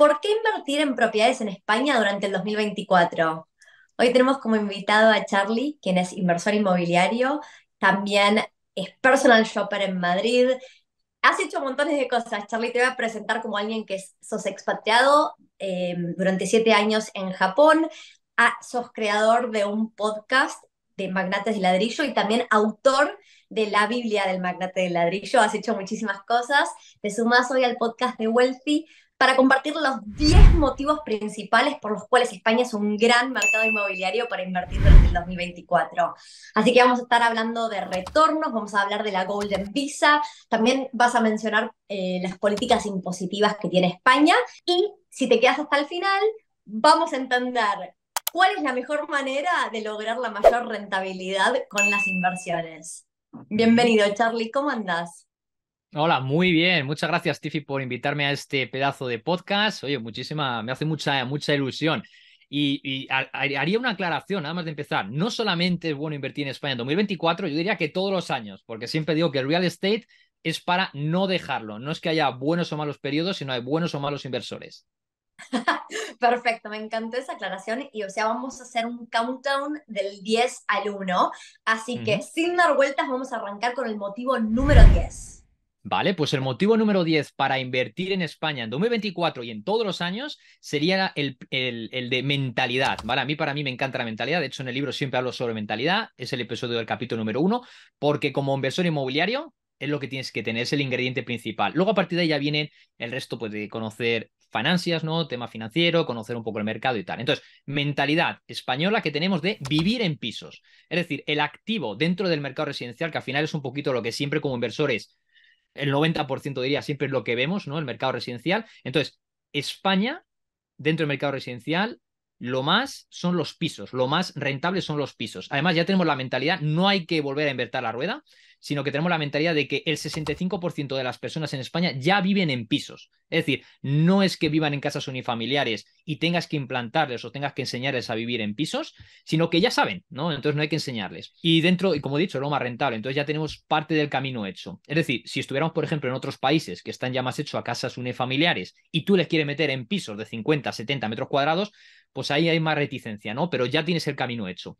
¿por qué invertir en propiedades en España durante el 2024? Hoy tenemos como invitado a Charlie, quien es inversor inmobiliario, también es personal shopper en Madrid. Has hecho montones de cosas, Charlie. Te voy a presentar como alguien que sos expatriado eh, durante siete años en Japón. Ah, sos creador de un podcast de Magnates de Ladrillo y también autor de la Biblia del Magnate de Ladrillo. Has hecho muchísimas cosas. Te sumas hoy al podcast de Wealthy para compartir los 10 motivos principales por los cuales España es un gran mercado inmobiliario para invertir durante el 2024. Así que vamos a estar hablando de retornos, vamos a hablar de la Golden Visa, también vas a mencionar eh, las políticas impositivas que tiene España y si te quedas hasta el final, vamos a entender cuál es la mejor manera de lograr la mayor rentabilidad con las inversiones. Bienvenido, Charlie, ¿cómo andás? Hola, muy bien. Muchas gracias, Tiffy, por invitarme a este pedazo de podcast. Oye, muchísima, me hace mucha, mucha ilusión. Y, haría una aclaración, nada más de empezar. No solamente es bueno invertir en España en 2024, yo diría que todos los años, porque siempre digo que el real estate es para no dejarlo. No es que haya buenos o malos periodos, sino hay buenos o malos inversores. Perfecto, me encantó esa aclaración y o sea, vamos a hacer un countdown del 10 al 1, así que sin dar vueltas vamos a arrancar con el motivo número 10. Vale, pues el motivo número 10 para invertir en España en 2024 y en todos los años sería el, el, de mentalidad. Vale, a mí para mí me encanta la mentalidad. De hecho, en el libro siempre hablo sobre mentalidad. Es el episodio del capítulo número uno, porque como inversor inmobiliario es lo que tienes que tener, es el ingrediente principal. Luego a partir de ahí ya viene el resto puede de conocer financias, ¿no? Tema financiero, conocer un poco el mercado y tal. Entonces, mentalidad española que tenemos de vivir en pisos. Es decir, el activo dentro del mercado residencial, que al final es un poquito lo que siempre como inversores el 90% diría siempre es lo que vemos, ¿no? El mercado residencial. Entonces, España, dentro del mercado residencial, lo más son los pisos, lo más rentable son los pisos. Además, ya tenemos la mentalidad, no hay que volver a invertir la rueda sino que tenemos la mentalidad de que el 65% de las personas en España ya viven en pisos. Es decir, no es que vivan en casas unifamiliares y tengas que implantarles o tengas que enseñarles a vivir en pisos, sino que ya saben, ¿no? Entonces no hay que enseñarles. Y dentro, y como he dicho, es lo más rentable. Entonces ya tenemos parte del camino hecho. Es decir, si estuviéramos, por ejemplo, en otros países que están ya más hechos a casas unifamiliares y tú les quieres meter en pisos de 50, 70 metros cuadrados, pues ahí hay más reticencia, ¿no? Pero ya tienes el camino hecho.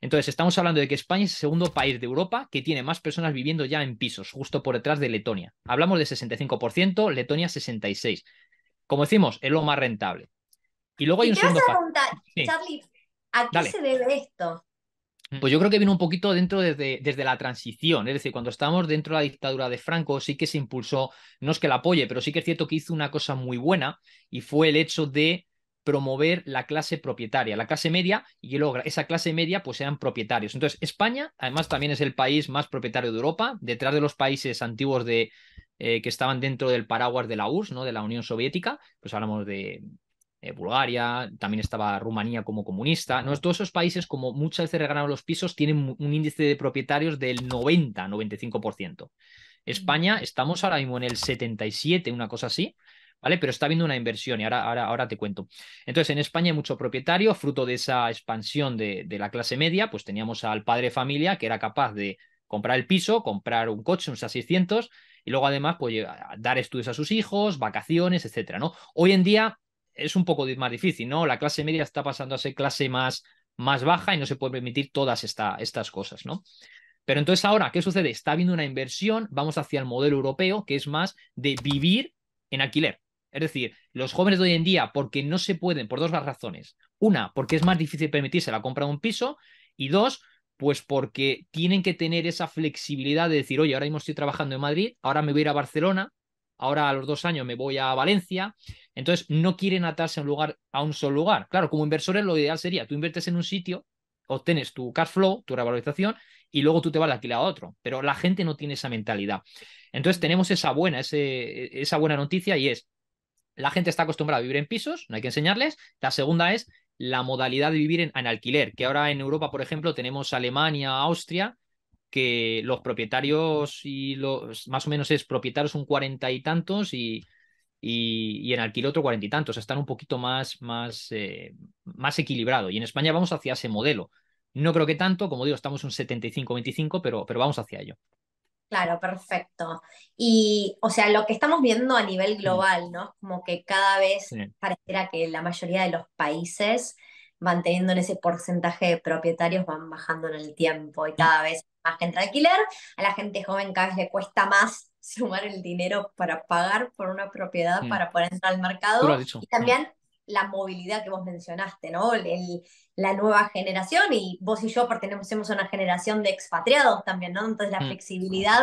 Entonces, estamos hablando de que España es el segundo país de Europa que tiene más personas viviendo ya en pisos, justo por detrás de Letonia. Hablamos de 65%, Letonia 66%. Como decimos, es lo más rentable. Y luego hay un segundo preguntar, ¿a qué se debe esto? Mm. Pues yo creo que viene un poquito dentro desde la transición, es decir, cuando estábamos dentro de la dictadura de Franco, sí que se impulsó, no es que la apoye, pero sí que es cierto que hizo una cosa muy buena y fue el hecho de promover la clase propietaria, la clase media, y que logra esa clase media pues sean propietarios. Entonces, España, además, también es el país más propietario de Europa, detrás de los países antiguos de, eh, que estaban dentro del paraguas de la URSS, ¿no? de la Unión Soviética, pues hablamos de, eh, Bulgaria, también estaba Rumanía como comunista. ¿no? Todos esos países, como muchas veces regalaron los pisos, tienen un índice de propietarios del 90, 95%. Mm. España, estamos ahora mismo en el 77, una cosa así, pero está habiendo una inversión y ahora, ahora, ahora te cuento. Entonces, en España hay mucho propietario, fruto de esa expansión de, la clase media, pues teníamos al padre de familia que era capaz de comprar el piso, comprar un coche, un 600 y luego además pues eh, dar estudios a sus hijos, vacaciones, etcétera, ¿no? Hoy en día es un poco más difícil, ¿no? La clase media está pasando a ser clase más, más baja y no se puede permitir todas estas cosas, ¿no? Pero entonces ahora, ¿qué sucede? Está habiendo una inversión, vamos hacia el modelo europeo, que es más de vivir en alquiler. Es decir, los jóvenes de hoy en día, porque no se pueden, por dos razones. Una, porque es más difícil permitirse la compra de un piso. Y dos, pues porque tienen que tener esa flexibilidad de decir, oye, ahora mismo estoy trabajando en Madrid, ahora me voy a ir a Barcelona, ahora a los dos años me voy a Valencia. Entonces, no quieren atarse a un lugar, a un solo lugar. Claro, como inversores, lo ideal sería, tú inviertes en un sitio, obtienes tu cash flow, tu revalorización, y luego tú te vas de alquilar a otro. Pero la gente no tiene esa mentalidad. Entonces, tenemos esa buena, e, esa buena noticia y es, la gente está acostumbrada a vivir en pisos, no hay que enseñarles. La segunda es la modalidad de vivir en, alquiler, que ahora en Europa, por ejemplo, tenemos Alemania, Austria, que los propietarios y los más o menos es propietarios un cuarenta y tantos y, y, en alquiler otro cuarenta y tantos. Están un poquito más, más, eh, más equilibrado. Y en España vamos hacia ese modelo. No creo que tanto, como digo, estamos un 75-25, pero, pero vamos hacia ello. Claro, perfecto. Y, o sea, lo que estamos viendo a nivel global, ¿no? Como que cada vez pareciera que la mayoría de los países manteniendo ese porcentaje de propietarios, van bajando en el tiempo y mm. cada vez más gente alquiler. A la gente joven cada vez le cuesta más sumar el dinero para pagar por una propiedad mm. para poder entrar al mercado. Y también la movilidad que vos mencionaste, ¿no? la nueva generación y vos y yo pertenecemos a una generación de expatriados también, ¿no? Entonces la mm. flexibilidad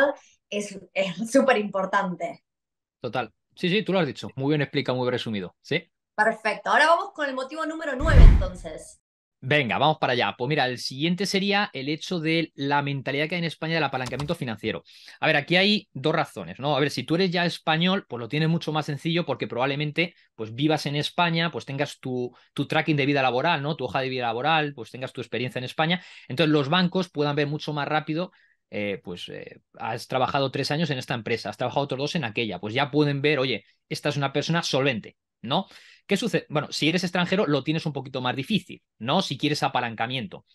es súper importante. Total. Sí, sí, tú lo has dicho. Muy bien explica, muy resumido. Sí. Perfecto. Ahora vamos con el motivo número 9 entonces. Venga, vamos para allá. Pues mira, el siguiente sería el hecho de la mentalidad que hay en España del apalancamiento financiero. A ver, aquí hay dos razones, ¿no? A ver, si tú eres ya español, pues lo tienes mucho más sencillo porque probablemente pues vivas en España, pues tengas tu, tracking de vida laboral, ¿no? Tu hoja de vida laboral, pues tengas tu experiencia en España. Entonces los bancos puedan ver mucho más rápido eh, pues eh, has trabajado tres años en esta empresa, has trabajado otros dos en aquella, pues ya pueden ver, oye, esta es una persona solvente, ¿no? ¿Qué sucede? Bueno, si eres extranjero lo tienes un poquito más difícil, ¿no? Si quieres apalancamiento.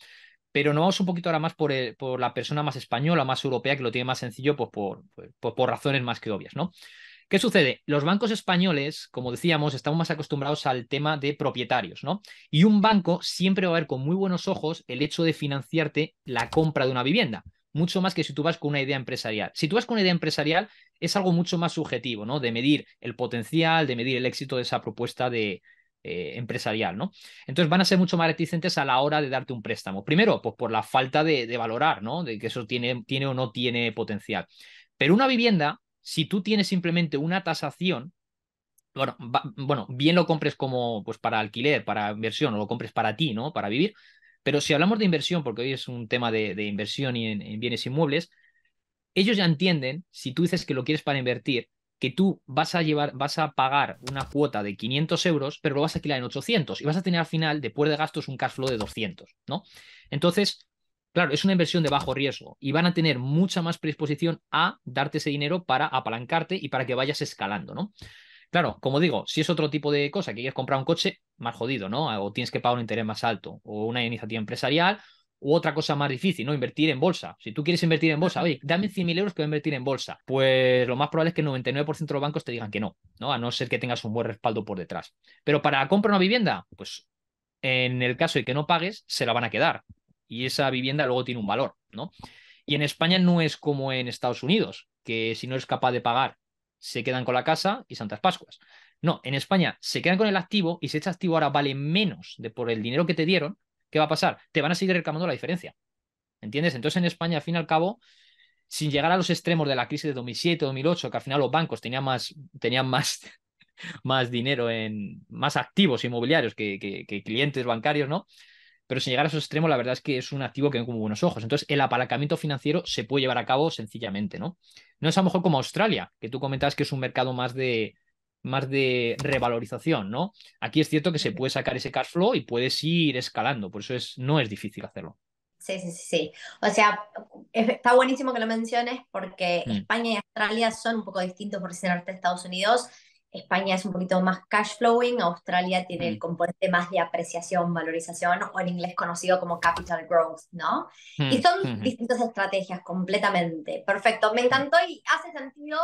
Pero no vamos un poquito ahora más por, la persona más española, más europea, que lo tiene más sencillo, pues por, pues, pues por razones más que obvias, ¿no? ¿Qué sucede? Los bancos españoles, como decíamos, estamos más acostumbrados al tema de propietarios, ¿no? Y un banco siempre va a ver con muy buenos ojos el hecho de financiarte la compra de una vivienda mucho más que si tú vas con una idea empresarial. Si tú vas con una idea empresarial, es algo mucho más subjetivo, ¿no? De medir el potencial, de medir el éxito de esa propuesta de, eh, empresarial, ¿no? Entonces van a ser mucho más reticentes a la hora de darte un préstamo. Primero, pues por la falta de, valorar, ¿no? De que eso tiene, tiene o no tiene potencial. Pero una vivienda, si tú tienes simplemente una tasación, bueno, bueno, bien lo compres como pues para alquiler, para inversión, o lo compres para ti, ¿no? Para vivir, pero si hablamos de inversión, porque hoy es un tema de, inversión y en, bienes inmuebles, ellos ya entienden, si tú dices que lo quieres para invertir, que tú vas a llevar, vas a pagar una cuota de 500 euros, pero lo vas a alquilar en 800 y vas a tener al final, después de gastos, un cash flow de 200, ¿no? Entonces, claro, es una inversión de bajo riesgo y van a tener mucha más predisposición a darte ese dinero para apalancarte y para que vayas escalando, ¿no? Claro, como digo, si es otro tipo de cosa que quieres comprar un coche, más jodido, ¿no? O tienes que pagar un interés más alto, o una iniciativa empresarial, u otra cosa más difícil, ¿no? Invertir en bolsa. Si tú quieres invertir en bolsa, oye, dame 100.000 euros que voy a invertir en bolsa. Pues lo más probable es que el 99% de los bancos te digan que no, ¿no? A no ser que tengas un buen respaldo por detrás. Pero para comprar una vivienda, pues en el caso de que no pagues, se la van a quedar. Y esa vivienda luego tiene un valor, ¿no? Y en España no es como en Estados Unidos, que si no eres capaz de pagar se quedan con la casa y Santas Pascuas. No, en España se quedan con el activo y si este activo ahora vale menos de por el dinero que te dieron, ¿qué va a pasar? Te van a seguir reclamando la diferencia. ¿Entiendes? Entonces en España, al fin y al cabo, sin llegar a los extremos de la crisis de 2007, 2008, que al final los bancos tenían más, tenían más, más dinero en más activos inmobiliarios que clientes bancarios, ¿no? pero sin llegar a su extremo, la verdad es que es un activo que ven como buenos ojos. Entonces, el apalancamiento financiero se puede llevar a cabo sencillamente, ¿no? No es a lo mejor como Australia, que tú comentabas que es un mercado más de, más de revalorización, ¿no? Aquí es cierto que se puede sacar ese cash flow y puedes ir escalando, por eso es, no es difícil hacerlo. Sí, sí, sí, sí. O sea, está buenísimo que lo menciones porque mm. España y Australia son un poco distintos por ser norte Estados Unidos. España es un poquito más cash flowing, Australia tiene el mm. componente más de apreciación, valorización, o en inglés conocido como capital growth, ¿no? Y mm, son mm, distintas estrategias completamente. Perfecto, me encantó y hace sentido.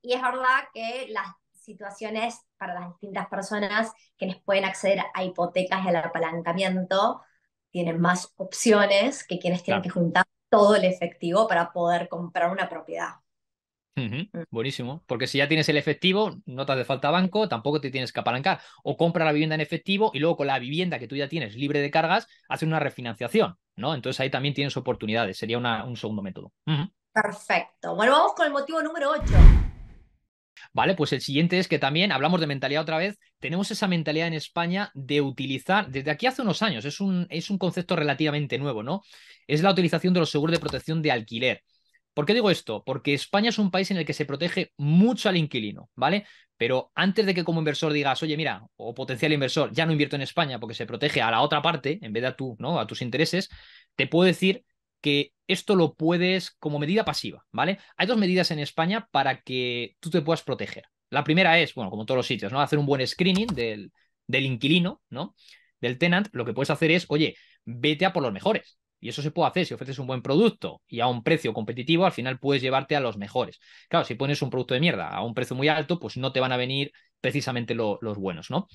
Y es verdad que las situaciones para las distintas personas quienes pueden acceder a hipotecas y al apalancamiento tienen más opciones que quienes tienen que juntar todo el efectivo para poder comprar una propiedad. Mm. Buenísimo, porque si ya tienes el efectivo, no te hace falta banco, tampoco te tienes que apalancar. O compra la vivienda en efectivo y luego con la vivienda que tú ya tienes libre de cargas, haces una refinanciación, ¿no? Entonces ahí también tienes oportunidades, sería un segundo método. Perfecto. Bueno, vamos con el motivo número 8. Vale, pues el siguiente es que también hablamos de mentalidad otra vez. Tenemos esa mentalidad en España de utilizar, desde aquí hace unos años, es un, es un concepto relativamente nuevo, ¿no? Es la utilización de los seguros de protección de alquiler. ¿Por qué digo esto? Porque España es un país en el que se protege mucho al inquilino, ¿vale? Pero antes de que como inversor digas, oye, mira, o potencial inversor, ya no invierto en España porque se protege a la otra parte, en vez de a tú, ¿no? A tus intereses, te puedo decir que esto lo puedes como medida pasiva, ¿vale? Hay dos medidas en España para que tú te puedas proteger. La primera es, bueno, como todos los sitios, ¿no? Hacer un buen screening del, del inquilino, ¿no? Del tenant, lo que puedes hacer es, oye, vete a por los mejores. Y eso se puede hacer si ofreces un buen producto y a un precio competitivo, al final puedes llevarte a los mejores. Claro, si pones un producto de mierda a un precio muy alto, pues no te van a venir precisamente los buenos, ¿no?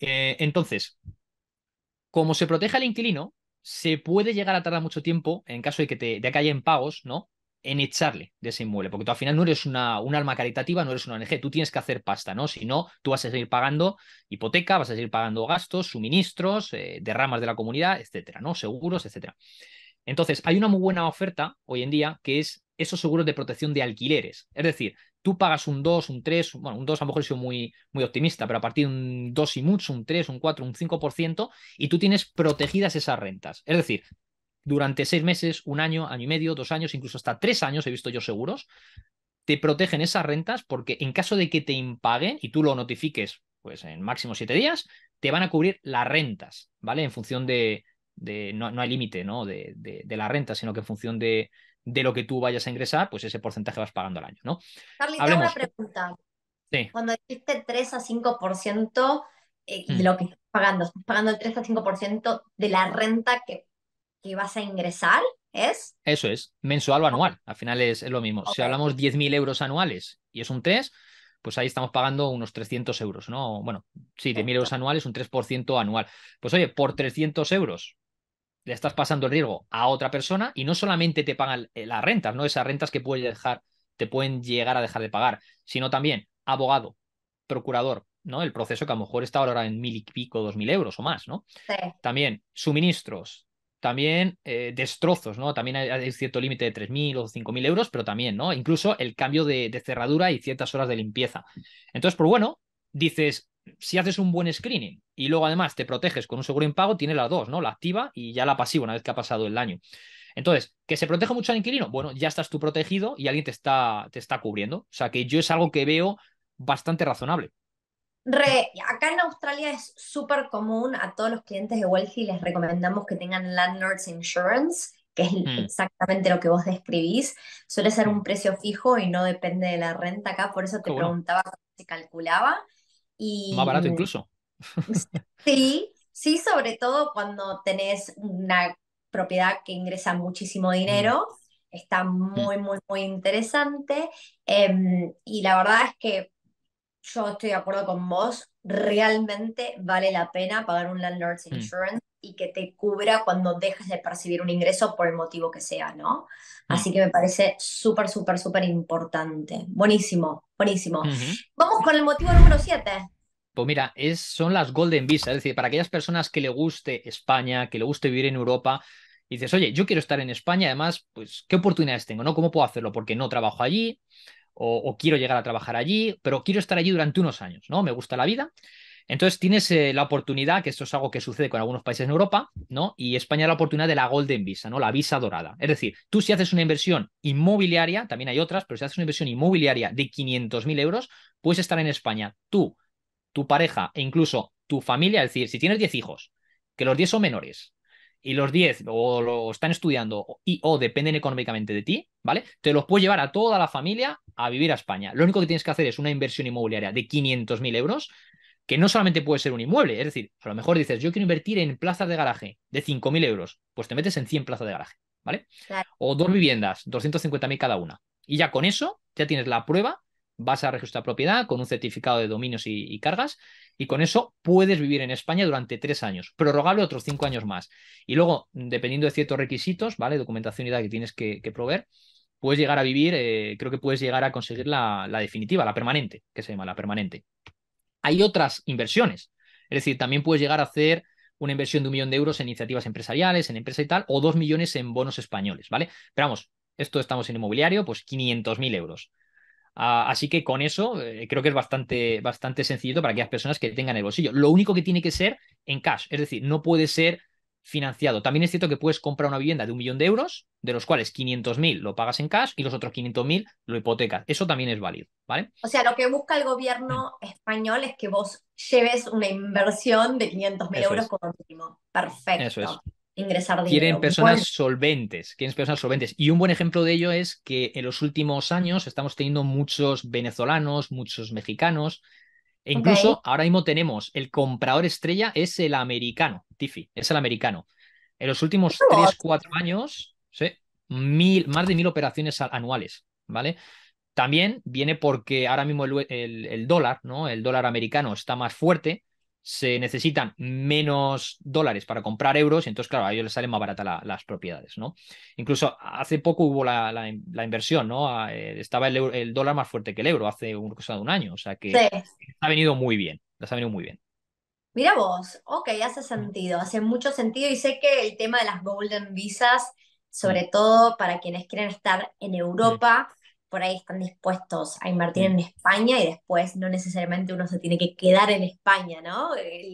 Eh, entonces, como se protege al inquilino, se puede llegar a tardar mucho tiempo en caso de que te de pagos, ¿no? en echarle de ese inmueble, porque tú al final no eres una, un alma caritativa, no eres una ONG, tú tienes que hacer pasta, ¿no? Si no, tú vas a seguir pagando hipoteca, vas a seguir pagando gastos, suministros, eh, derramas de la comunidad, etcétera, ¿no? Seguros, etcétera. Entonces, hay una muy buena oferta hoy en día que es esos seguros de protección de alquileres. Es decir, tú pagas un 2, un 3, bueno, un 2 a lo mejor he sido muy, muy optimista, pero a partir de un 2 y mucho, un 3, un 4, un 5%, y tú tienes protegidas esas rentas. Es decir, durante seis meses, un año, año y medio, dos años, incluso hasta tres años, he visto yo seguros, te protegen esas rentas porque en caso de que te impaguen y tú lo notifiques pues en máximo siete días, te van a cubrir las rentas, ¿vale? En función de, no, hay límite, ¿no? De, la renta, sino que en función de, lo que tú vayas a ingresar, pues ese porcentaje vas pagando al año, ¿no? Carly, pregunta. Sí. Cuando dijiste 3 a 5% eh, de mm. lo que estás pagando, estás pagando el 3 a 5% de la renta que que vas a ingresar es. Eso es, mensual o anual. Al final es, lo mismo. Si hablamos 10.000 euros anuales y es un 3, pues ahí estamos pagando unos 300 euros, ¿no? Bueno, sí, 10.000 euros anuales, un 3% anual. Pues oye, por 300 euros le estás pasando el riesgo a otra persona y no solamente te pagan las rentas, ¿no? Esas rentas que puedes dejar, te pueden llegar a dejar de pagar, sino también abogado, procurador, ¿no? El proceso que a lo mejor está ahora en mil y pico, dos mil euros o más, ¿no? También suministros, también eh, destrozos, ¿no? También hay, cierto límite de 3.000 o 5.000 euros, pero también, ¿no? Incluso el cambio de, cerradura y ciertas horas de limpieza. Entonces, por pues bueno, dices, si haces un buen screening y luego además te proteges con un seguro impago, tiene las dos, ¿no? La activa y ya la pasiva una vez que ha pasado el daño. Entonces, ¿que se proteja mucho al inquilino? Bueno, ya estás tú protegido y alguien te está, te está cubriendo. O sea, que yo es algo que veo bastante razonable acá en Australia es súper común a todos los clientes de Wealthy les recomendamos que tengan Landlord's Insurance, que es mm. exactamente lo que vos describís. Suele ser un mm. precio fijo y no depende de la renta acá, por eso te preguntaba cómo se calculaba. Más barato mm, incluso. sí, sí, sobre todo cuando tenés una propiedad que ingresa muchísimo dinero. Está muy, muy, muy interesante. Em, y la verdad es que yo estoy de acuerdo con vos, realmente vale la pena pagar un landlord's mm. insurance y que te cubra cuando dejes de percibir un ingreso por el motivo que sea, ¿no? Mm. Así que me parece súper, súper, súper importante. Buenísimo, buenísimo. Vamos con el motivo número 7. Pues mira, es, son las Golden visas es decir, para aquellas personas que le guste España, que le guste vivir en Europa, dices, oye, yo quiero estar en España, además, pues, ¿qué oportunidades tengo? ¿No? ¿Cómo puedo hacerlo? Porque no trabajo allí, o, quiero llegar a trabajar allí, pero quiero estar allí durante unos años, ¿no? Me gusta la vida. Entonces tienes eh, la oportunidad, que esto es algo que sucede con algunos países en Europa, ¿no? Y España la oportunidad de la Golden Visa, ¿no? La visa dorada. Es decir, tú si haces una inversión inmobiliaria, también hay otras, pero si haces una inversión inmobiliaria de 500.000 euros, puedes estar en España tú, tu pareja e incluso tu familia. Es decir, si tienes 10 hijos, que los 10 son menores, y los 10 o lo están estudiando y o dependen económicamente de ti, ¿vale? Te los puedes llevar a toda la familia a vivir a España. Lo único que tienes que hacer es una inversión inmobiliaria de 500.000 euros, que no solamente puede ser un inmueble, es decir, a lo mejor dices, yo quiero invertir en plazas de garaje de 5.000 euros, pues te metes en 100 plazas de garaje, ¿vale? O dos viviendas, 250.000 cada una. Y ya con eso, ya tienes la prueba vas a registrar propiedad con un certificado de dominios y, cargas y con eso puedes vivir en España durante tres años, prorrogable otros cinco años más. Y luego, dependiendo de ciertos requisitos, ¿vale? Documentación y edad que tienes que, proveer, puedes llegar a vivir, eh, creo que puedes llegar a conseguir la, la, definitiva, la permanente, que se llama la permanente. Hay otras inversiones, es decir, también puedes llegar a hacer una inversión de un millón de euros en iniciativas empresariales, en empresa y tal, o dos millones en bonos españoles, ¿vale? Pero vamos, esto estamos en inmobiliario, pues 500.000 euros. Ah, así que con eso eh, creo que es bastante, bastante sencillito para aquellas personas que tengan el bolsillo. Lo único que tiene que ser en cash, es decir, no puede ser financiado. También es cierto que puedes comprar una vivienda de un millón de euros, de los cuales 500.000 lo pagas en cash y los otros 500.000 lo hipotecas. Eso también es válido, ¿vale? O sea, lo que busca el gobierno español es que vos lleves una inversión de 500.000 euros como mínimo. Perfecto. Eso es. Quieren personas solventes, quieren personas solventes. Y un buen ejemplo de ello es que en los últimos años estamos teniendo muchos venezolanos, muchos mexicanos. E incluso ahora mismo tenemos el comprador estrella es el americano, tifi es el americano. En los últimos 3, 4 años, mil, más de mil operaciones anuales, ¿vale? También viene porque ahora mismo el dólar, ¿no? El dólar americano está más fuerte, se necesitan menos dólares para comprar euros y entonces, claro, a ellos les salen más baratas las propiedades, ¿no? Incluso hace poco hubo la, inversión, ¿no? Ah, eh, estaba el, dólar más fuerte que el euro hace un, cosa un año, o sea que ha venido muy bien, ha venido muy bien. Mira vos, ok, hace sentido, hace mucho sentido y sé que el tema de las golden visas, sobre mm. todo para quienes quieren estar en mm. Europa, por ahí están dispuestos a invertir en España y después no necesariamente uno se tiene que quedar en España, ¿no?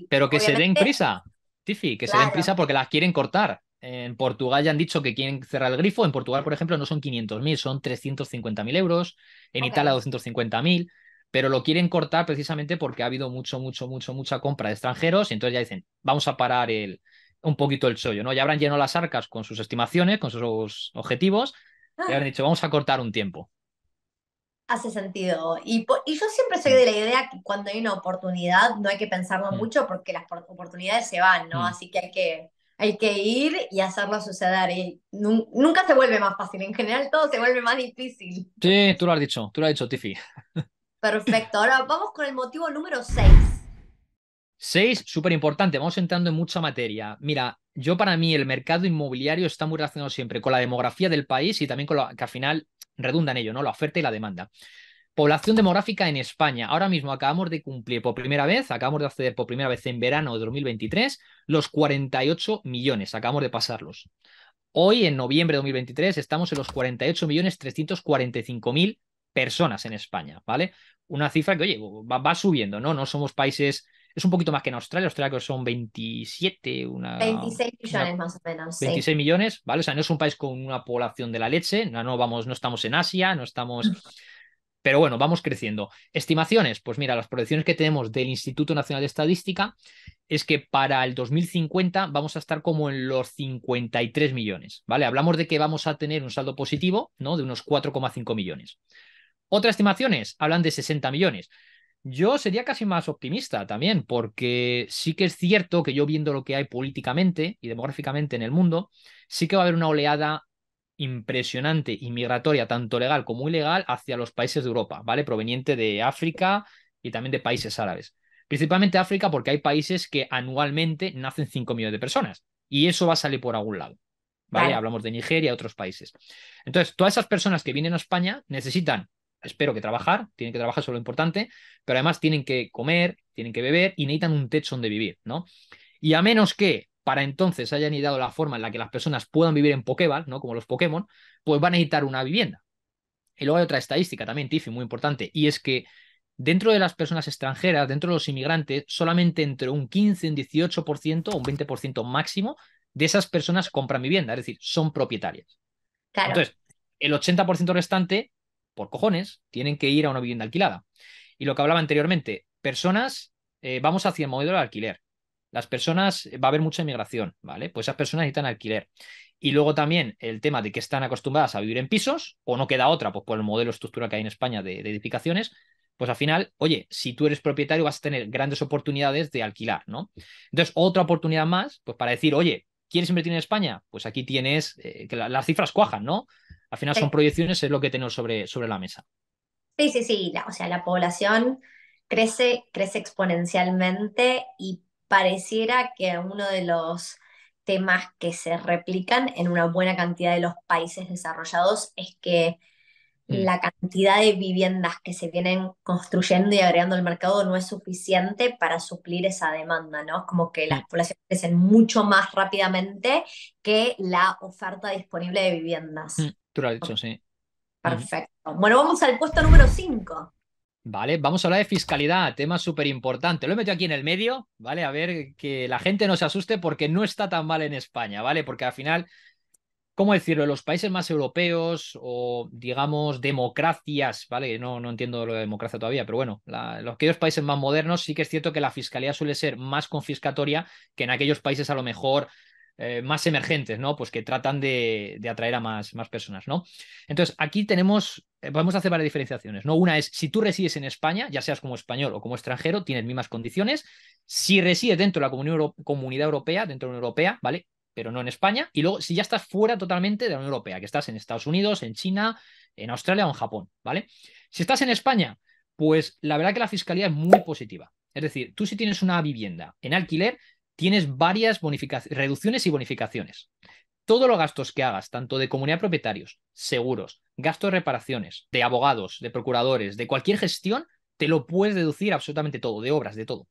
Pero que se den prisa, Tifi, que se den prisa porque las quieren cortar. En Portugal ya han dicho que quieren cerrar el grifo. En Portugal, por ejemplo, no son 500.000, son 350.000 euros. En Italia, 250.000 pero lo quieren cortar precisamente porque ha habido mucho, mucho, mucho, mucha compra de extranjeros y entonces ya dicen, vamos a parar el, un poquito el chollo, ¿no? Ya habrán llenado las arcas con sus estimaciones, con sus objetivos, y habrán ah. dicho, vamos a cortar un tiempo hace sentido. Y, y, yo siempre soy de la idea que cuando hay una oportunidad no hay que pensarlo mm. mucho porque las oportunidades se van, ¿no? Mm. Así que hay que, hay que ir y hacerlo suceder. Y nunca se vuelve más fácil, en general todo se vuelve más difícil. Sí, tú lo has dicho, tú lo has dicho, Tiffy. Perfecto, ahora vamos con el motivo número 6. Seis, súper importante, vamos entrando en mucha materia. Mira, yo para mí el mercado inmobiliario está muy relacionado siempre con la demografía del país y también con lo que al final redunda en ello, ¿no? La oferta y la demanda. Población demográfica en España. Ahora mismo acabamos de cumplir por primera vez, acabamos de acceder por primera vez en verano de 2023 los 48 millones, acabamos de pasarlos. Hoy, en noviembre de 2023, estamos en los 48.345.000 millones personas en España, ¿vale? Una cifra que, oye, va subiendo, ¿no? No somos países es un poquito más que en Australia. Australia que son 27, una, 26 millones más o menos. 26 millones, ¿vale? O sea, no es un país con una población de la leche, no, no, vamos, no estamos en Asia, no estamos... Mm. Pero bueno, vamos creciendo. Estimaciones, pues mira, las proyecciones que tenemos del Instituto Nacional de Estadística es que para el 2050 vamos a estar como en los 53 millones, ¿vale? Hablamos de que vamos a tener un saldo positivo, ¿no? De unos 4,5 millones. Otras estimaciones hablan de 60 millones. Yo sería casi más optimista también, porque sí que es cierto que yo viendo lo que hay políticamente y demográficamente en el mundo, sí que va a haber una oleada impresionante y migratoria, tanto legal como ilegal, hacia los países de Europa, ¿vale? Proveniente de África y también de países árabes. Principalmente África, porque hay países que anualmente nacen 5 millones de personas y eso va a salir por algún lado, Hablamos de Nigeria, otros países. Entonces, todas esas personas que vienen a España necesitan espero que trabajar, tienen que trabajar sobre lo importante, pero además tienen que comer, tienen que beber y necesitan un techo donde vivir, ¿no? Y a menos que para entonces hayan ideado la forma en la que las personas puedan vivir en Pokéball, ¿no? Como los Pokémon, pues van a necesitar una vivienda. Y luego hay otra estadística también, Tiffy, muy importante, y es que dentro de las personas extranjeras, dentro de los inmigrantes, solamente entre un 15, un 18% o un 20% máximo de esas personas compran vivienda, es decir, son propietarias. Entonces, el 80% restante por cojones, tienen que ir a una vivienda alquilada. Y lo que hablaba anteriormente, personas, eh, vamos hacia el modelo de alquiler. Las personas, eh, va a haber mucha inmigración, ¿vale? Pues esas personas necesitan alquiler. Y luego también el tema de que están acostumbradas a vivir en pisos, o no queda otra, pues por el modelo estructural que hay en España de, edificaciones, pues al final, oye, si tú eres propietario vas a tener grandes oportunidades de alquilar, ¿no? Entonces, otra oportunidad más, pues para decir, oye, ¿quieres invertir en España? Pues aquí tienes eh, que las cifras cuajan, ¿no? Al final son proyecciones, es lo que tenemos sobre, sobre la mesa. Sí, sí, sí. o sea, la población crece, crece exponencialmente y pareciera que uno de los temas que se replican en una buena cantidad de los países desarrollados es que mm. la cantidad de viviendas que se vienen construyendo y agregando al mercado no es suficiente para suplir esa demanda, ¿no? es Como que las mm. poblaciones crecen mucho más rápidamente que la oferta disponible de viviendas. Mm sí. Perfecto. Bueno, vamos al puesto número 5. Vale, vamos a hablar de fiscalidad, tema súper importante. Lo he metido aquí en el medio, ¿vale? A ver que la gente no se asuste porque no está tan mal en España, ¿vale? Porque al final, ¿cómo decirlo? los países más europeos o, digamos, democracias, ¿vale? No, no entiendo lo de democracia todavía, pero bueno, aquellos países más modernos sí que es cierto que la fiscalía suele ser más confiscatoria que en aquellos países a lo mejor eh, más emergentes, ¿no? Pues que tratan de, atraer a más, personas, ¿no? Entonces, aquí tenemos, eh, vamos a hacer varias diferenciaciones, ¿no? Una es, si tú resides en España, ya seas como español o como extranjero, tienes mismas condiciones. Si resides dentro de la comunidad europea, dentro de la Unión Europea, ¿vale? pero no en España. Y luego, si ya estás fuera totalmente de la Unión Europea, que estás en Estados Unidos, en China, en Australia o en Japón, ¿vale? Si estás en España, pues la verdad que la fiscalía es muy positiva. Es decir, tú si tienes una vivienda en alquiler, tienes varias reducciones y bonificaciones. Todos los gastos que hagas, tanto de comunidad de propietarios, seguros, gastos de reparaciones, de abogados, de procuradores, de cualquier gestión, te lo puedes deducir absolutamente todo, de obras, de todo.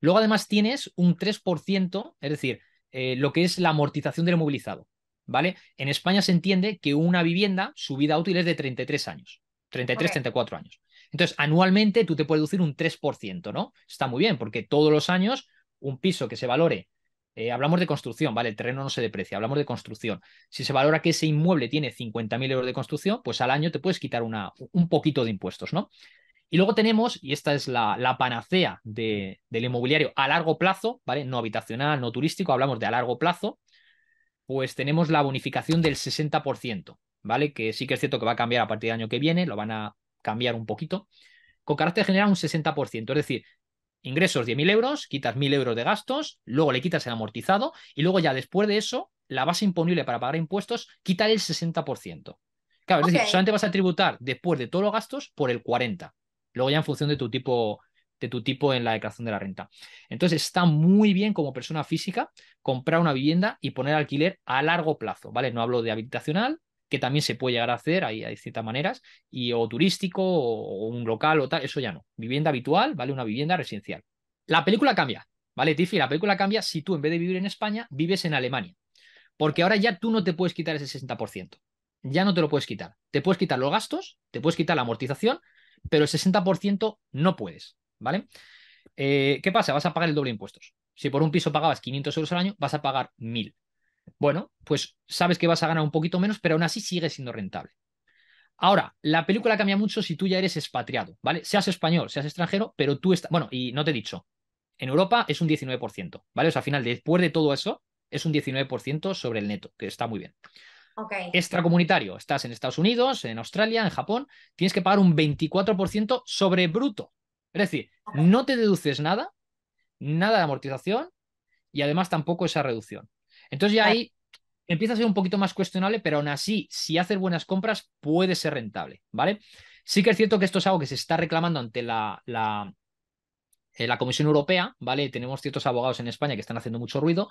Luego además tienes un 3%, es decir, eh, lo que es la amortización del movilizado. ¿Vale? En España se entiende que una vivienda, su vida útil es de 33 años, 33, 34 años. Entonces, anualmente tú te puedes deducir un 3%, ¿no? Está muy bien, porque todos los años un piso que se valore, eh, hablamos de construcción, ¿vale? El terreno no se deprecia, hablamos de construcción. Si se valora que ese inmueble tiene 50.000 euros de construcción, pues al año te puedes quitar una, un poquito de impuestos, ¿no? Y luego tenemos, y esta es la, la panacea de, del inmobiliario a largo plazo, ¿vale? No habitacional, no turístico, hablamos de a largo plazo, pues tenemos la bonificación del 60%, ¿vale? Que sí que es cierto que va a cambiar a partir del año que viene, lo van a cambiar un poquito, con carácter general un 60%. Es decir, ingresos 10.000 euros, quitas 1.000 euros de gastos, luego le quitas el amortizado y luego ya después de eso, la base imponible para pagar impuestos, quita el 60%. Claro, es decir, solamente vas a tributar después de todos los gastos por el 40%. Luego ya en función de tu tipo de tu tipo en la declaración de la renta. Entonces está muy bien como persona física comprar una vivienda y poner alquiler a largo plazo, ¿vale? No hablo de habitacional, que también se puede llegar a hacer, hay, hay ciertas maneras, y o turístico o, un local o tal, eso ya no. Vivienda habitual, ¿vale? Una vivienda residencial. La película cambia, ¿vale, Tiffy? La película cambia si tú en vez de vivir en España, vives en Alemania. Porque ahora ya tú no te puedes quitar ese 60%. Ya no te lo puedes quitar. Te puedes quitar los gastos, te puedes quitar la amortización, pero el 60% no puedes, ¿vale? Eh, ¿Qué pasa? Vas a pagar el doble impuestos. Si por un piso pagabas 500 euros al año, vas a pagar 1000 bueno, pues sabes que vas a ganar un poquito menos, pero aún así sigue siendo rentable. Ahora, la película cambia mucho si tú ya eres expatriado, ¿vale? Seas español, seas extranjero, pero tú estás. Bueno, y no te he dicho, en Europa es un 19%, ¿vale? O sea, al final, después de todo eso, es un 19% sobre el neto, que está muy bien. Extracomunitario, estás en Estados Unidos, en Australia, en Japón, tienes que pagar un 24% sobre bruto. Es decir, no te deduces nada, nada de amortización y además tampoco esa reducción. Entonces ya ah. ahí empieza a ser un poquito más cuestionable, pero aún así, si haces buenas compras, puede ser rentable, ¿vale? Sí que es cierto que esto es algo que se está reclamando ante la, la, eh, la Comisión Europea, ¿vale? Tenemos ciertos abogados en España que están haciendo mucho ruido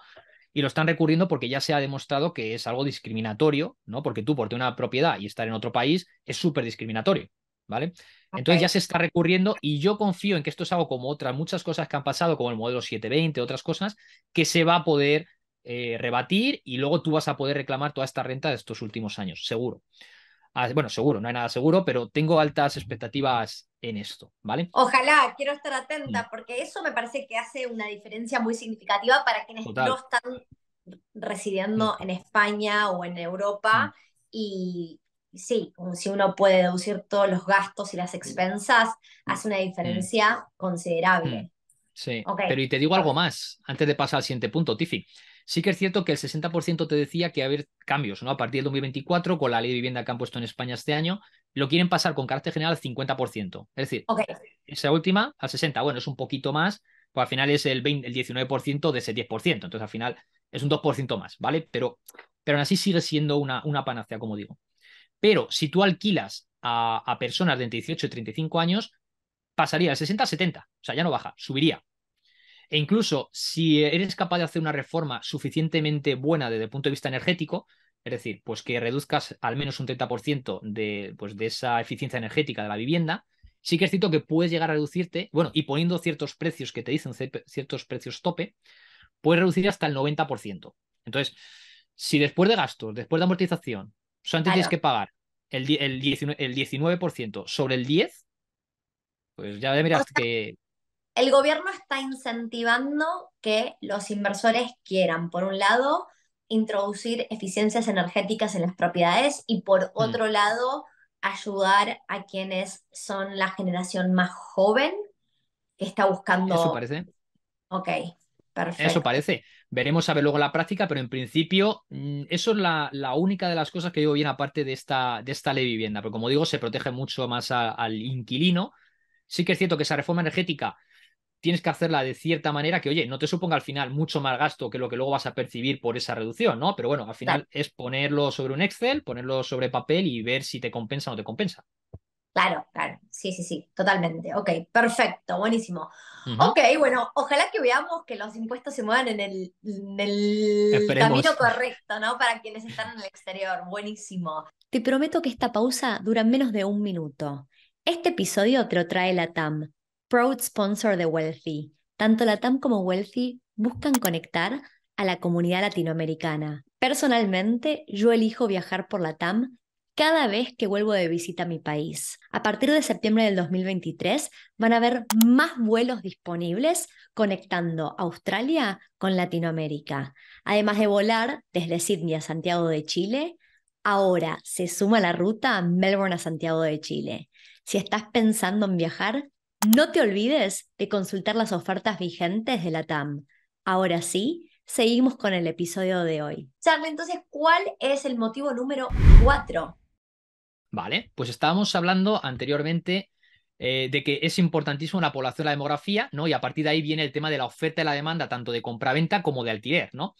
y lo están recurriendo porque ya se ha demostrado que es algo discriminatorio, ¿no? Porque tú, por tener una propiedad y estar en otro país, es súper discriminatorio, ¿vale? Entonces ya se está recurriendo y yo confío en que esto es algo como otras muchas cosas que han pasado, como el modelo 720, otras cosas, que se va a poder eh, rebatir y luego tú vas a poder reclamar toda esta renta de estos últimos años, seguro. Ah, bueno, seguro, no hay nada seguro, pero tengo altas expectativas en esto, ¿vale? Ojalá, quiero estar atenta, mm. porque eso me parece que hace una diferencia muy significativa para quienes no están residiendo mm. en España o en Europa mm. y sí, si uno puede deducir todos los gastos y las expensas, hace una diferencia considerable. Sí, pero y te digo algo más, antes de pasar al siguiente punto, Tiffy. Sí que es cierto que el 60% te decía que va a haber cambios, ¿no? A partir del 2024, con la ley de vivienda que han puesto en España este año, lo quieren pasar con carácter general al 50%. Es decir, esa última al 60%, bueno, es un poquito más, pues al final es el, 19% de ese 10%, entonces al final es un 2% más, ¿vale? Pero, pero aún así sigue siendo una, una panacea, como digo. Pero si tú alquilas a, a personas de entre 18 y 35 años, pasaría del 60 al 70, o sea, ya no baja, subiría. E incluso si eres capaz de hacer una reforma suficientemente buena desde el punto de vista energético, es decir, pues que reduzcas al menos un 30% de, pues de esa eficiencia energética de la vivienda, sí que es cierto que puedes llegar a reducirte, bueno, y poniendo ciertos precios que te dicen, ciertos precios tope, puedes reducir hasta el 90%. Entonces, si después de gastos, después de amortización, solamente tienes que pagar el, el, 19, sobre el 10%, pues ya verás que el gobierno está incentivando que los inversores quieran, por un lado, introducir eficiencias energéticas en las propiedades y por mm. otro lado, ayudar a quienes son la generación más joven que está buscando. Eso parece. Ok, perfecto. Eso parece. Veremos a ver luego la práctica, pero en principio, mm, eso es la, única de las cosas que digo bien aparte de esta, de esta ley vivienda. Pero como digo, se protege mucho más al inquilino. Sí que es cierto que esa reforma energética tienes que hacerla de cierta manera que, oye, no te suponga al final mucho más gasto que lo que luego vas a percibir por esa reducción, ¿no? Pero bueno, al final es ponerlo sobre un Excel, ponerlo sobre papel y ver si te compensa o no te compensa. Claro, claro, sí, sí, sí, totalmente. Ok, perfecto, buenísimo. Ok, bueno, ojalá que veamos que los impuestos se muevan en el camino correcto, ¿no? Para quienes están en el exterior, buenísimo. Te prometo que esta pausa dura menos de un minuto. Este episodio te lo trae la TAM proud sponsor de Wealthy. Tanto Latam como Wealthy buscan conectar a la comunidad latinoamericana. Personalmente, yo elijo viajar por Latam cada vez que vuelvo de visita a mi país. A partir de septiembre del 2023 van a haber más vuelos disponibles conectando Australia con Latinoamérica. Además de volar desde Sydney a Santiago de Chile, ahora se suma la ruta Melbourne a Santiago de Chile. Si estás pensando en viajar, no te olvides de consultar las ofertas vigentes de la TAM. Ahora sí, seguimos con el episodio de hoy. Charly, entonces, ¿cuál es el motivo número cuatro? Vale, pues estábamos hablando anteriormente eh, de que es importantísimo la población, la demografía, ¿no? Y a partir de ahí viene el tema de la oferta y la demanda, tanto de compra-venta como de alquiler, ¿no?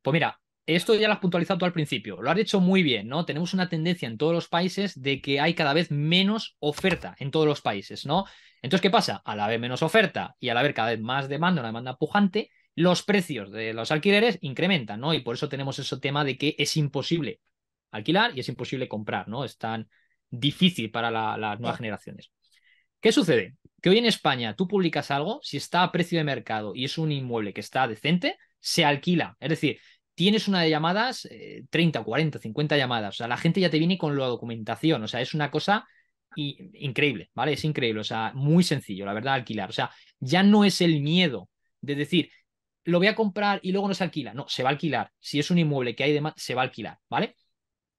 Pues mira, esto ya lo has puntualizado tú al principio, lo has hecho muy bien, ¿no? Tenemos una tendencia en todos los países de que hay cada vez menos oferta en todos los países, ¿no? Entonces, ¿qué pasa? Al haber menos oferta y al haber cada vez más demanda, una demanda pujante, los precios de los alquileres incrementan, ¿no? Y por eso tenemos ese tema de que es imposible alquilar y es imposible comprar, ¿no? Es tan difícil para las nuevas ah. generaciones. ¿Qué sucede? Que hoy en España tú publicas algo, si está a precio de mercado y es un inmueble que está decente, se alquila. Es decir, tienes una de llamadas, 30, 40, 50 llamadas. O sea, la gente ya te viene con la documentación. O sea, es una cosa y, increíble, ¿vale? Es increíble, o sea, muy sencillo, la verdad, alquilar. O sea, ya no es el miedo de decir, lo voy a comprar y luego no se alquila. No, se va a alquilar. Si es un inmueble que hay demás, se va a alquilar, ¿vale?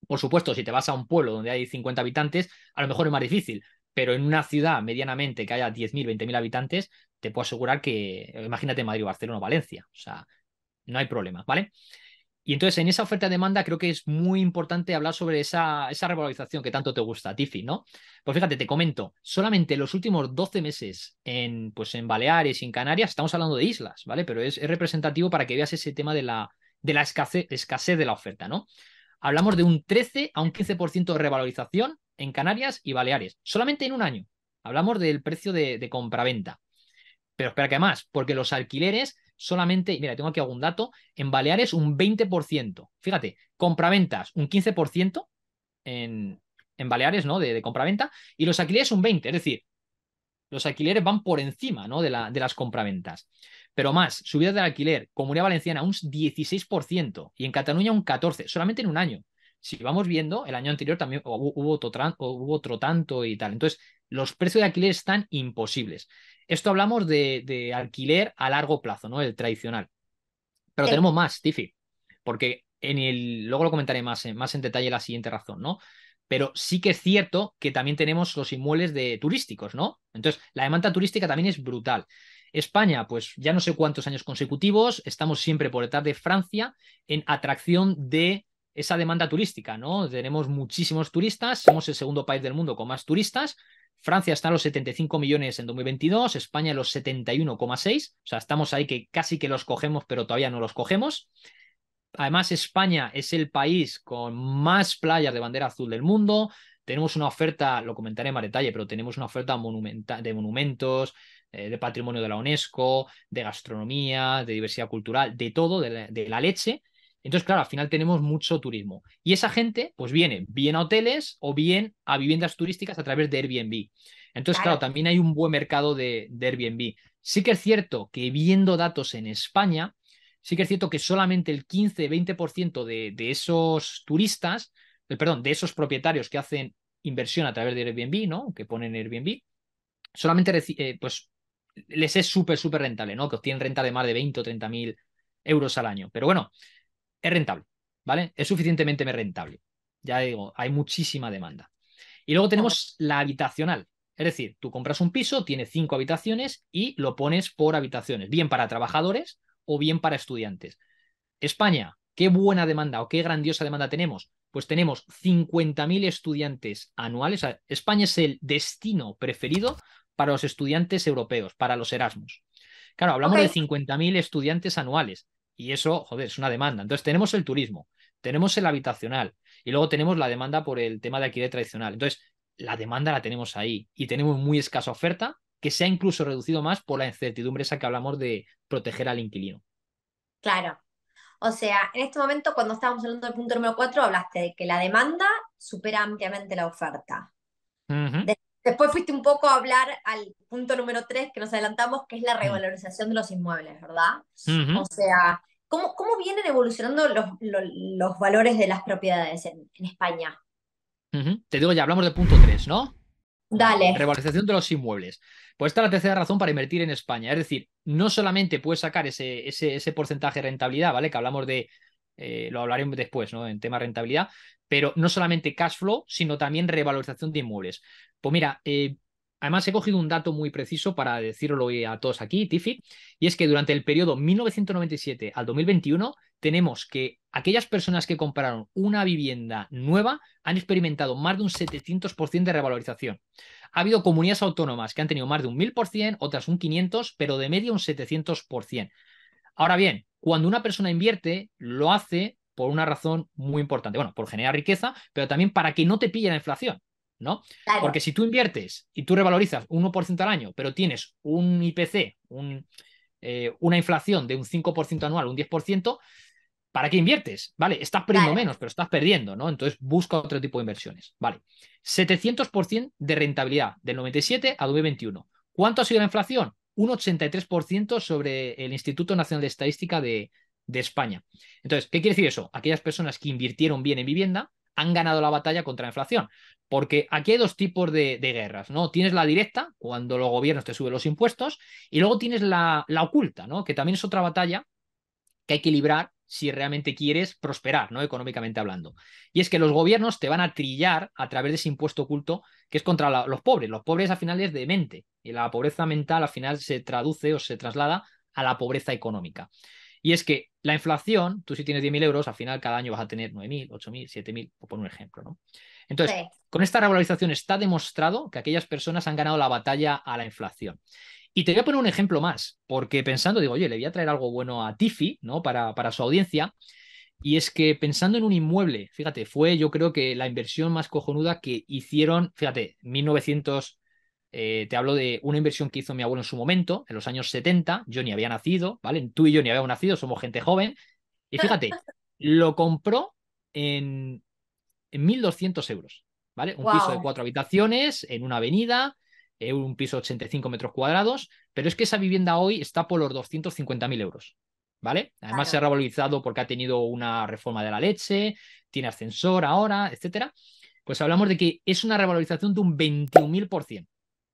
Por supuesto, si te vas a un pueblo donde hay 50 habitantes, a lo mejor es más difícil, pero en una ciudad medianamente que haya 10.000, 20.000 habitantes, te puedo asegurar que, imagínate Madrid, Barcelona, Valencia, o sea, no hay problema, ¿vale? Y entonces en esa oferta-demanda creo que es muy importante hablar sobre esa, esa revalorización que tanto te gusta, Tiffy, ¿no? Pues fíjate, te comento, solamente los últimos 12 meses en, pues en Baleares y en Canarias, estamos hablando de islas, ¿vale? Pero es, representativo para que veas ese tema de la, de la escasez, de la oferta, ¿no? Hablamos de un 13 a un 15% de revalorización en Canarias y Baleares, solamente en un año. Hablamos del precio de, compra-venta. Pero espera que más, porque los alquileres solamente, mira, tengo aquí algún dato, en Baleares un 20%. Fíjate, compraventas un 15% en, en Baleares, ¿no? De, de compraventa, y los alquileres un 20%, es decir, los alquileres van por encima ¿no? de, la, de las compraventas. Pero más, subida del alquiler, Comunidad Valenciana un 16% y en Cataluña un 14%, solamente en un año si vamos viendo, el año anterior también hubo, otro, otro tanto y tal. Entonces, los precios de alquiler están imposibles. Esto hablamos de, alquiler a largo plazo, ¿no? El tradicional. Pero tenemos más, Tiffy, porque en el, luego lo comentaré más, más en detalle la siguiente razón, ¿no? Pero sí que es cierto que también tenemos los inmuebles de turísticos, ¿no? Entonces, la demanda turística también es brutal. España, pues ya no sé cuántos años consecutivos, estamos siempre por detrás de Francia en atracción de esa demanda turística, ¿no? Tenemos muchísimos turistas, somos el segundo país del mundo con más turistas. Francia está a los 75 millones en 2022, España en los 71,6, o sea, estamos ahí que casi que los cogemos, pero todavía no los cogemos. Además, España es el país con más playas de bandera azul del mundo. Tenemos una oferta, lo comentaré en más detalle, pero tenemos una oferta monumental de monumentos, eh, de patrimonio de la UNESCO, de gastronomía, de diversidad cultural, de todo, de la leche entonces, claro, al final tenemos mucho turismo. Y esa gente, pues viene bien a hoteles o bien a viviendas turísticas a través de Airbnb. Entonces, claro, también hay un buen mercado de, Airbnb. Sí que es cierto que viendo datos en España, sí que es cierto que solamente el 15-20% de, de esos turistas, eh, perdón, de esos propietarios que hacen inversión a través de Airbnb, ¿no? Que ponen Airbnb, solamente eh, pues les es súper, súper rentable, ¿no? Que obtienen renta de más de 20 o 30 mil euros al año. Pero bueno, es rentable, ¿vale? Es suficientemente rentable. Ya digo, hay muchísima demanda. Y luego tenemos la habitacional. Es decir, tú compras un piso, tiene cinco habitaciones y lo pones por habitaciones, bien para trabajadores o bien para estudiantes. España, qué buena demanda o qué grandiosa demanda tenemos. Pues tenemos 50.000 estudiantes anuales. España es el destino preferido para los estudiantes europeos, para los Erasmus. Claro, hablamos de 50.000 estudiantes anuales. Y eso, joder, es una demanda. Entonces tenemos el turismo, tenemos el habitacional y luego tenemos la demanda por el tema de alquiler tradicional. Entonces, la demanda la tenemos ahí y tenemos muy escasa oferta que se ha incluso reducido más por la incertidumbre esa que hablamos de proteger al inquilino. Claro. O sea, en este momento, cuando estábamos hablando del punto número 4, hablaste de que la demanda supera ampliamente la oferta. Después fuiste un poco a hablar al punto número 3 que nos adelantamos, que es la mm. revalorización de los inmuebles, ¿verdad? O sea, ¿Cómo, vienen evolucionando los, valores de las propiedades en, España? Te digo ya, hablamos del punto 3, ¿no? Dale. Revalorización de los inmuebles. Pues esta es la tercera razón para invertir en España. Es decir, no solamente puedes sacar ese, ese, porcentaje de rentabilidad, ¿vale? Que hablamos de, eh, lo hablaremos después, ¿no? En tema rentabilidad, pero no solamente cash flow, sino también revalorización de inmuebles. Pues mira, eh, Además, he cogido un dato muy preciso para decirlo a todos aquí, Tiffy, y es que durante el periodo 1997 al 2021 tenemos que aquellas personas que compraron una vivienda nueva han experimentado más de un 700% de revalorización. Ha habido comunidades autónomas que han tenido más de un 1000%, otras un 500%, pero de media un 700%. Ahora bien, cuando una persona invierte, lo hace por una razón muy importante. Bueno, por generar riqueza, pero también para que no te pille la inflación. Porque si tú inviertes y tú revalorizas un 1% al año, pero tienes un IPC, eh, una inflación de un 5% anual, un 10%, ¿para qué inviertes? Vale, estás perdiendo menos, pero estás perdiendo, ¿no? Entonces busca otro tipo de inversiones. Vale, 700% de rentabilidad del 97 a 2021. ¿Cuánto ha sido la inflación? Un 83% sobre el Instituto Nacional de Estadística de España. Entonces, ¿qué quiere decir eso? Aquellas personas que invirtieron bien en vivienda han ganado la batalla contra la inflación. Porque aquí hay dos tipos de, guerras, ¿no? Tienes la directa, cuando los gobiernos te suben los impuestos, y luego tienes la, la oculta, ¿no? Que también es otra batalla que hay que librar si realmente quieres prosperar, ¿no? Económicamente hablando. Y es que los gobiernos te van a trillar a través de ese impuesto oculto que es contra los pobres. Los pobres al final es de mente y la pobreza mental al final se traduce o se traslada a la pobreza económica. Y es que la inflación, tú si tienes 10.000 euros, al final cada año vas a tener 9.000, 8.000, 7.000, por poner un ejemplo, ¿no? Entonces, con esta regularización está demostrado que aquellas personas han ganado la batalla a la inflación. Y te voy a poner un ejemplo más, porque pensando, digo, oye, le voy a traer algo bueno a Tiffy, ¿no? Para, para su audiencia. Y es que pensando en un inmueble, fíjate, fue yo creo que la inversión más cojonuda que hicieron, fíjate, 1900, eh, te hablo de una inversión que hizo mi abuelo en su momento, en los años 70. Yo ni había nacido, ¿vale? Tú y yo ni habíamos nacido, somos gente joven. Y fíjate, lo compró en, 1.200 euros, ¿vale? Un piso de cuatro habitaciones, en una avenida, eh, un piso de 85 metros cuadrados. Pero es que esa vivienda hoy está por los 250.000 euros. ¿Vale? Además se ha revalorizado porque ha tenido una reforma de la leche, tiene ascensor ahora, etcétera. Pues hablamos de que es una revalorización de un 21.000%.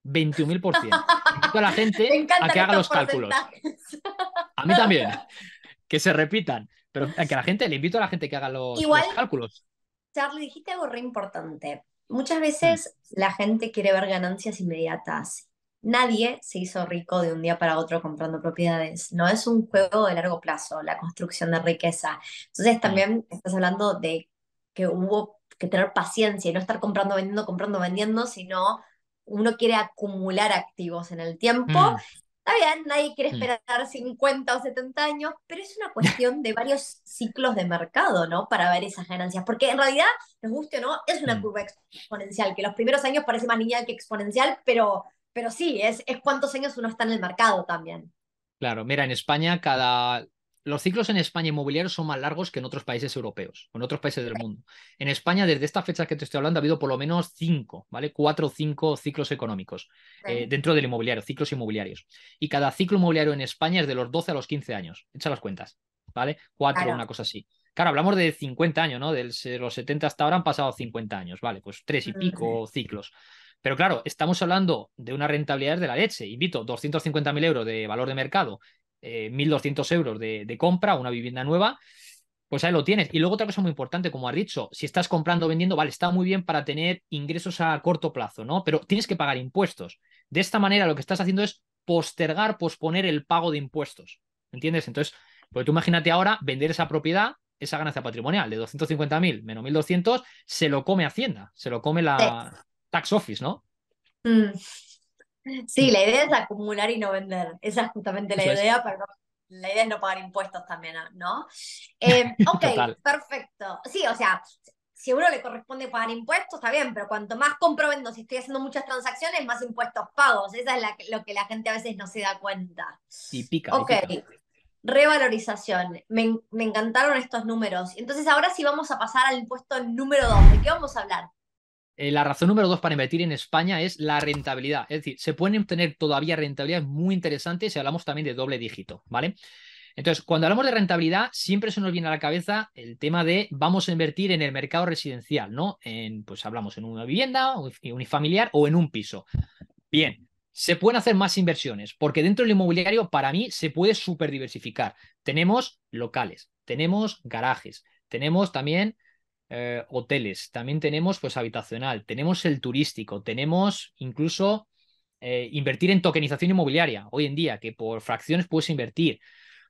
21.000%. ciento a la gente a que haga los cálculos. A mí también. Que se repitan. Pero a que la gente, le invito a la gente que haga los, cálculos. Charlie, dijiste algo re importante. Muchas veces mm. la gente quiere ver ganancias inmediatas. Nadie se hizo rico de un día para otro comprando propiedades. No es un juego de largo plazo, la construcción de riqueza. Entonces mm. también estás hablando de que hubo que tener paciencia y no estar comprando, vendiendo, comprando, vendiendo, sino uno quiere acumular activos en el tiempo. Mm. Está bien, nadie quiere mm. esperar 50 o 70 años, pero es una cuestión de varios ciclos de mercado, ¿no? Para ver esas ganancias, porque en realidad, nos guste o no, es una mm. curva exponencial, que los primeros años parece más niña que exponencial, pero, pero sí, es, es cuántos años uno está en el mercado también. Claro, mira, en España cada los ciclos en España inmobiliarios son más largos que en otros países europeos, en otros países del mundo. En España, desde esta fecha que te estoy hablando, ha habido por lo menos cinco, ¿vale? Cuatro o cinco ciclos económicos eh, dentro del inmobiliario, ciclos inmobiliarios. Y cada ciclo inmobiliario en España es de los 12 a los 15 años. Echa las cuentas, ¿vale? Cuatro, o una cosa así. Claro, hablamos de 50 años, ¿no? De los 70 hasta ahora han pasado 50 años, ¿vale? Pues tres y mm, pico ciclos. Pero claro, estamos hablando de una rentabilidad de la leche. Invito 250.000 euros de valor de mercado 1.200 eh, euros de, compra, una vivienda nueva, pues ahí lo tienes. Y luego otra cosa muy importante, como has dicho, si estás comprando o vendiendo, vale, está muy bien para tener ingresos a corto plazo, ¿no? Pero tienes que pagar impuestos. De esta manera lo que estás haciendo es postergar, posponer el pago de impuestos. ¿Entiendes? Entonces, pues tú imagínate ahora vender esa propiedad, esa ganancia patrimonial de 250.000 menos 1.200, se lo come Hacienda, se lo come la eh. Tax Office, ¿no? Mm. Sí, la idea es acumular y no vender. Esa es justamente la idea, pero la idea es no pagar impuestos también, ¿ah? ¿no? Eh, ok, perfecto. Sí, o sea, si a uno le corresponde pagar impuestos, está bien, pero cuanto más compro vendo, si estoy haciendo muchas transacciones, más impuestos pagos. Esa es lo que la gente a veces no se da cuenta. Sí, pica. Ok. Revalorización. Me, me encantaron estos números. Entonces, ahora sí vamos a pasar al impuesto número 2. ¿De qué vamos a hablar? Eh, la razón número dos para invertir en España es la rentabilidad. Es decir, se pueden obtener todavía rentabilidades muy interesantes si hablamos también de doble dígito, ¿vale? Entonces, cuando hablamos de rentabilidad, siempre se nos viene a la cabeza el tema de vamos a invertir en el mercado residencial, ¿no? En, pues hablamos en una vivienda unifamiliar o en un piso. Bien, se pueden hacer más inversiones, porque dentro del inmobiliario, para mí, se puede súper diversificar. Tenemos locales, tenemos garajes, tenemos también eh, hoteles, también tenemos pues habitacional, tenemos el turístico, tenemos incluso eh, invertir en tokenización inmobiliaria hoy en día, que por fracciones puedes invertir.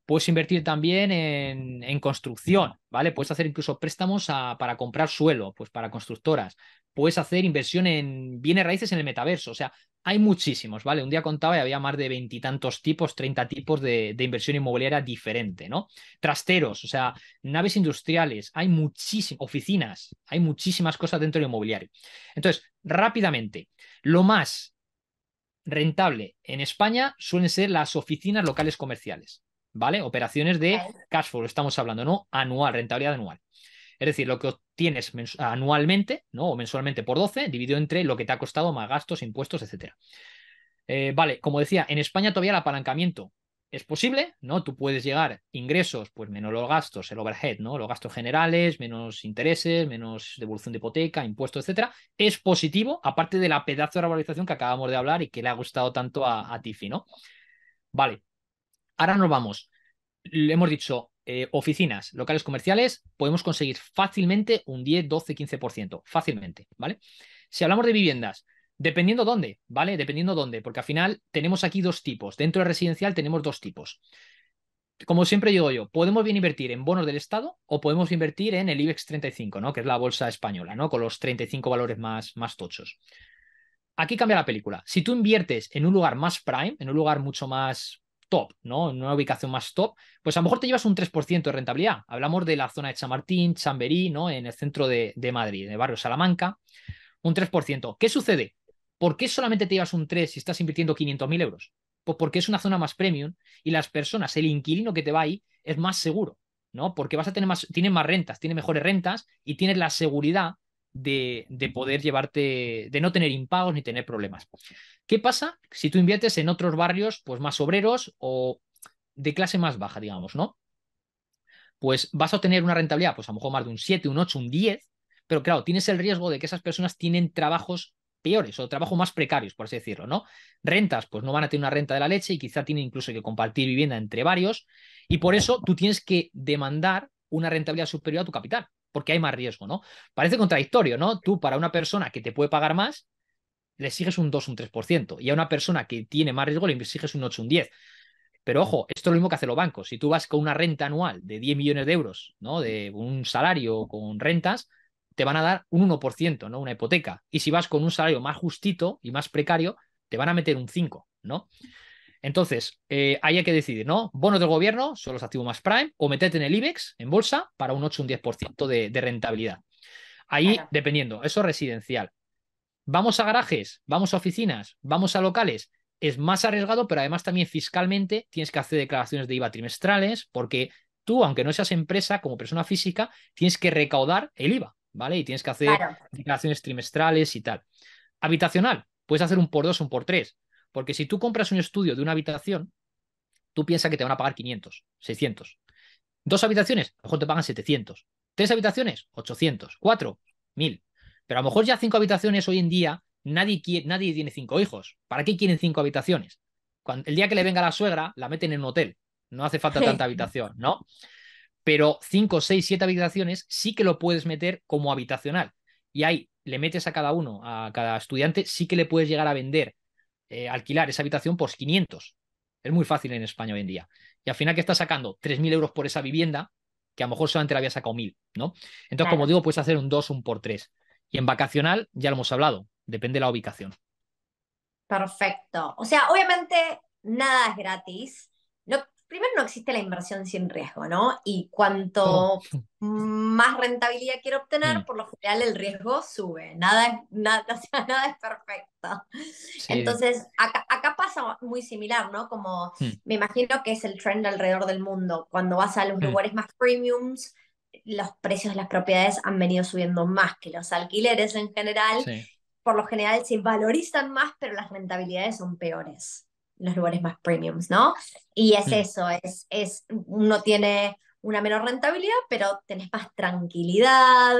Puedes invertir también en, construcción, ¿vale? Puedes hacer incluso préstamos para comprar suelo, pues para constructoras. Puedes hacer inversión en bienes raíces en el metaverso. O sea, hay muchísimos, ¿vale? Un día contaba y había más de veintitantos tipos, treinta tipos de, de, inversión inmobiliaria diferente, ¿no? Trasteros, o sea, naves industriales, hay muchísimas, oficinas, hay muchísimas cosas dentro del inmobiliario. Entonces, rápidamente, lo más rentable en España suelen ser las oficinas locales comerciales. ¿vale? Operaciones de cash flow, estamos hablando, ¿no? Anual, rentabilidad anual. Es decir, lo que obtienes anualmente, ¿no? O mensualmente por 12, dividido entre lo que te ha costado más gastos, impuestos, etcétera. Eh, vale, como decía, en España todavía el apalancamiento es posible, ¿no? Tú puedes llegar ingresos, pues menos los gastos, el overhead, ¿no? Los gastos generales, menos intereses, menos devolución de hipoteca, impuestos, etcétera. Es positivo, aparte de la pedazo de valorización que acabamos de hablar y que le ha gustado tanto a, a Tiffy, ¿no? Vale. Ahora nos vamos. Le hemos dicho, eh, oficinas, locales comerciales, podemos conseguir fácilmente un 10, 12, 15%, fácilmente, ¿vale? Si hablamos de viviendas, dependiendo dónde, ¿vale? Dependiendo dónde, porque al final tenemos aquí dos tipos. Dentro de residencial tenemos dos tipos. Como siempre digo yo, podemos bien invertir en bonos del Estado o podemos invertir en el IBEX 35, ¿no? Que es la bolsa española, ¿no? Con los 35 valores más, más tochos. Aquí cambia la película. Si tú inviertes en un lugar más prime, en un lugar mucho más top, ¿no? En una ubicación más top, pues a lo mejor te llevas un 3% de rentabilidad. Hablamos de la zona de Chamartín, Chamberí, ¿no? En el centro de, Madrid, en el barrio Salamanca, un 3%. ¿Qué sucede? ¿Por qué solamente te llevas un 3 si estás invirtiendo 500.000 euros? Pues porque es una zona más premium y las personas, el inquilino que te va ahí es más seguro, ¿no? Porque vas a tener más, tiene más rentas, tiene mejores rentas y tienes la seguridad de, poder llevarte, de no tener impagos ni tener problemas. ¿Qué pasa si tú inviertes en otros barrios pues más obreros o de clase más baja, digamos, ¿no? Pues vas a obtener una rentabilidad, pues a lo mejor más de un 7, un 8, un 10, pero claro, tienes el riesgo de que esas personas tienen trabajos peores o trabajos más precarios, por así decirlo, ¿no? Rentas, pues no van a tener una renta de la leche y quizá tienen incluso que compartir vivienda entre varios y por eso tú tienes que demandar una rentabilidad superior a tu capital porque hay más riesgo, ¿no? Parece contradictorio, ¿no? Tú para una persona que te puede pagar más, le sigues un 2, un 3%, y a una persona que tiene más riesgo le exiges un 8, un 10. Pero ojo, esto es lo mismo que hacen los bancos. Si tú vas con una renta anual de 10 millones de euros, ¿no? De un salario con rentas, te van a dar un 1%, ¿no? Una hipoteca. Y si vas con un salario más justito y más precario, te van a meter un 5, ¿no? Entonces, eh, ahí hay que decidir, ¿no? Bonos del gobierno solo los activos más prime o meterte en el IBEX, en bolsa, para un 8 o un 10% de, rentabilidad. Ahí, dependiendo, eso residencial. Vamos a garajes, vamos a oficinas, vamos a locales. Es más arriesgado, pero además también fiscalmente tienes que hacer declaraciones de IVA trimestrales porque tú, aunque no seas empresa, como persona física, tienes que recaudar el IVA, ¿vale? Y tienes que hacer declaraciones trimestrales y tal. Habitacional, puedes hacer un por dos, un por tres. Porque si tú compras un estudio de una habitación, tú piensas que te van a pagar 500, 600. Dos habitaciones, a lo mejor te pagan 700. Tres habitaciones, 800. Cuatro, 1000. Pero a lo mejor ya cinco habitaciones hoy en día, nadie, nadie tiene cinco hijos. ¿Para qué quieren cinco habitaciones? Cuando, el día que le venga la suegra, la meten en un hotel. No hace falta tanta habitación, ¿no? Pero cinco, seis, siete habitaciones sí que lo puedes meter como habitacional. Y ahí le metes a cada uno, a cada estudiante, sí que le puedes llegar a vender eh, alquilar esa habitación por 500. Es muy fácil en España hoy en día. Y al final que estás sacando 3.000 euros por esa vivienda, que a lo mejor solamente la había sacado 1.000, ¿no? Entonces, como digo, puedes hacer un 2, un por 3. Y en vacacional, ya lo hemos hablado, depende de la ubicación. Perfecto. O sea, obviamente nada es gratis. No primero no existe la inversión sin riesgo, ¿no? Y cuanto oh. más rentabilidad quiero obtener, mm. por lo general el riesgo sube. Nada es, nada, nada es perfecto. Entonces, acá, pasa muy similar, ¿no? Como mm. me imagino que es el trend alrededor del mundo. Cuando vas a los mm. lugares más premiums, los precios de las propiedades han venido subiendo más que los alquileres en general. Por lo general se valorizan más, pero las rentabilidades son peores los lugares más premiums, ¿no? Y es mm. eso, es, es, uno tiene una menor rentabilidad, pero tenés más tranquilidad,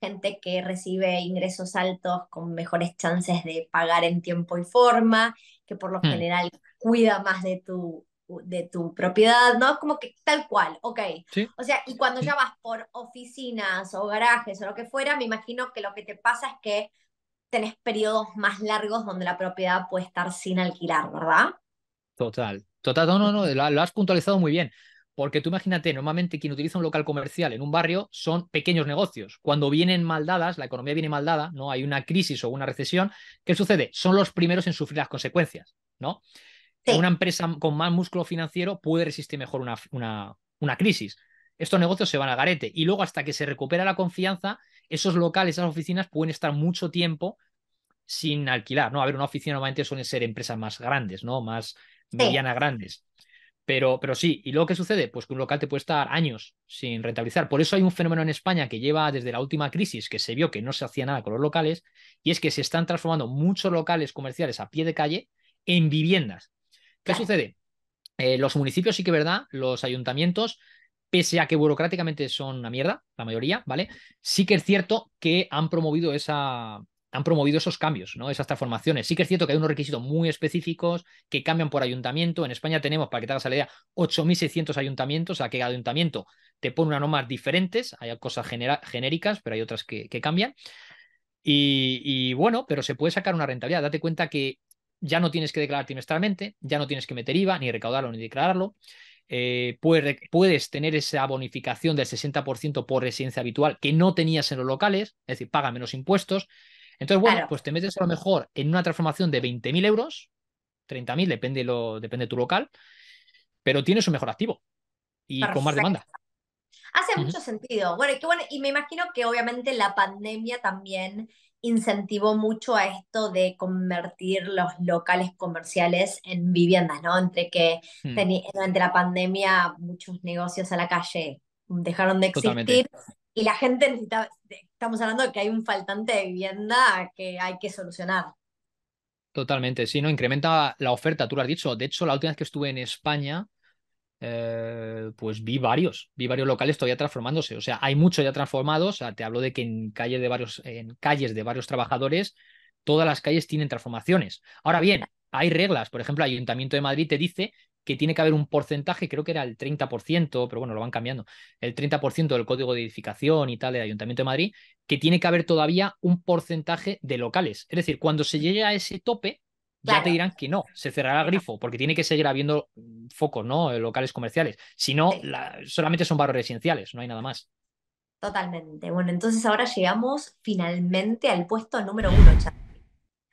gente que recibe ingresos altos con mejores chances de pagar en tiempo y forma, que por lo mm. general cuida más de tu, de tu propiedad, ¿no? Como que tal cual, ok. O sea, y cuando ya vas por oficinas o garajes o lo que fuera, me imagino que lo que te pasa es que tenés periodos más largos donde la propiedad puede estar sin alquilar, ¿verdad? Total, total, no, no, no, lo has puntualizado muy bien. Porque tú imagínate, normalmente quien utiliza un local comercial en un barrio son pequeños negocios. Cuando vienen maldadas, la economía viene maldada, ¿no? Hay una crisis o una recesión, ¿qué sucede? Son los primeros en sufrir las consecuencias, ¿no? Una empresa con más músculo financiero puede resistir mejor una, una, una crisis. Estos negocios se van a garete y luego hasta que se recupera la confianza esos locales, esas oficinas pueden estar mucho tiempo sin alquilar, ¿no? A ver, una oficina normalmente suelen ser empresas más grandes, ¿no? Más medianas grandes. Pero, pero sí, ¿y luego qué sucede? Pues que un local te puede estar años sin rentabilizar. Por eso hay un fenómeno en España que lleva desde la última crisis que se vio que no se hacía nada con los locales, y es que se están transformando muchos locales comerciales a pie de calle en viviendas. ¿Qué sucede? Eh, los municipios sí que, ¿verdad? Los ayuntamientos pese a que burocráticamente son una mierda, la mayoría, ¿vale? Sí que es cierto que han promovido esa, han promovido esos cambios, ¿no? Esas transformaciones. Sí que es cierto que hay unos requisitos muy específicos que cambian por ayuntamiento. En España tenemos, para que te hagas la idea, 8.600 ayuntamientos, o sea que cada ayuntamiento te pone unas normas diferentes, hay cosas genéricas, pero hay otras que, cambian. y, bueno, pero se puede sacar una rentabilidad. Date cuenta que ya no tienes que declarar trimestralmente, ya no tienes que meter IVA, ni recaudarlo, ni declararlo. Eh, puedes tener esa bonificación del 60% por residencia habitual que no tenías en los locales, es decir, paga menos impuestos. Entonces, bueno, pues te metes a lo mejor en una transformación de 20.000 euros, 30.000, depende, depende de tu local, pero tienes un mejor activo y con más demanda. Hace mucho sentido. Bueno y, bueno, y me imagino que obviamente la pandemia también incentivó mucho a esto de convertir los locales comerciales en viviendas, ¿no? Entre que hmm. durante la pandemia muchos negocios a la calle dejaron de existir y la gente necesitaba, estamos hablando de que hay un faltante de vivienda que hay que solucionar. Totalmente, sí, no incrementa la oferta, tú lo has dicho. De hecho, la última vez que estuve en España, eh, pues vi varios, vi varios locales todavía transformándose. O sea, hay muchos ya transformados. O sea, te hablo de que en, calle de varios, en calles de varios trabajadores, todas las calles tienen transformaciones. Ahora bien, hay reglas. Por ejemplo, el Ayuntamiento de Madrid te dice que tiene que haber un porcentaje, creo que era el 30%, pero bueno, lo van cambiando, el 30% del código de edificación y tal del Ayuntamiento de Madrid, que tiene que haber todavía un porcentaje de locales. Es decir, cuando se llegue a ese tope, ya te dirán que no, se cerrará el grifo, porque tiene que seguir habiendo focos, ¿no? Locales comerciales. Si no, solamente son barrios residenciales, no hay nada más. Totalmente. Bueno, entonces ahora llegamos finalmente al puesto número uno, Charlie.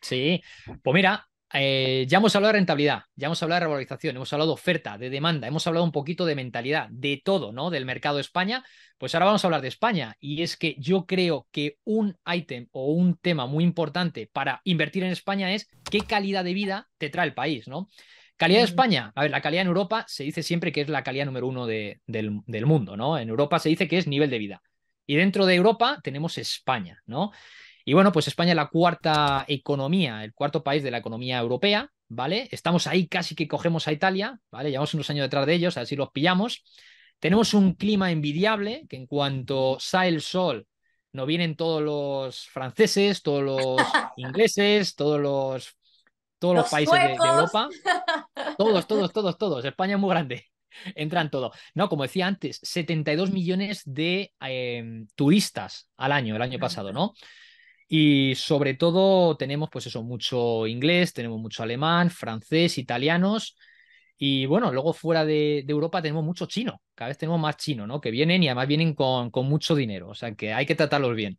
Sí, pues mira, eh, ya hemos hablado de rentabilidad, ya hemos hablado de revalorización, hemos hablado de oferta, de demanda, hemos hablado un poquito de mentalidad, de todo, ¿no? Del mercado de España. Pues ahora vamos a hablar de España. Y es que yo creo que un ítem o un tema muy importante para invertir en España es qué calidad de vida te trae el país, ¿no? Calidad de España. A ver, la calidad en Europa se dice siempre que es la calidad número uno del, del mundo, ¿no? En Europa se dice que es nivel de vida. Y dentro de Europa tenemos España, ¿no? Y bueno, pues España es la cuarta economía, el cuarto país de la economía europea, ¿vale? Estamos ahí casi que cogemos a Italia, ¿vale? Llevamos unos años detrás de ellos, así los pillamos. Tenemos un clima envidiable, que en cuanto sale el sol, no vienen todos los franceses, todos los ingleses, todos los, todos países de, Europa. Todos, todos, todos, todos. España es muy grande. Entran todos. No, como decía antes, 72 millones de em, turistas al año, el año pasado, ¿no? Y sobre todo tenemos, pues eso, mucho inglés, tenemos mucho alemán, francés, italianos. Y bueno, luego fuera de, Europa tenemos mucho chino, cada vez tenemos más chino, ¿no? Que vienen y además vienen con mucho dinero, o sea que hay que tratarlos bien.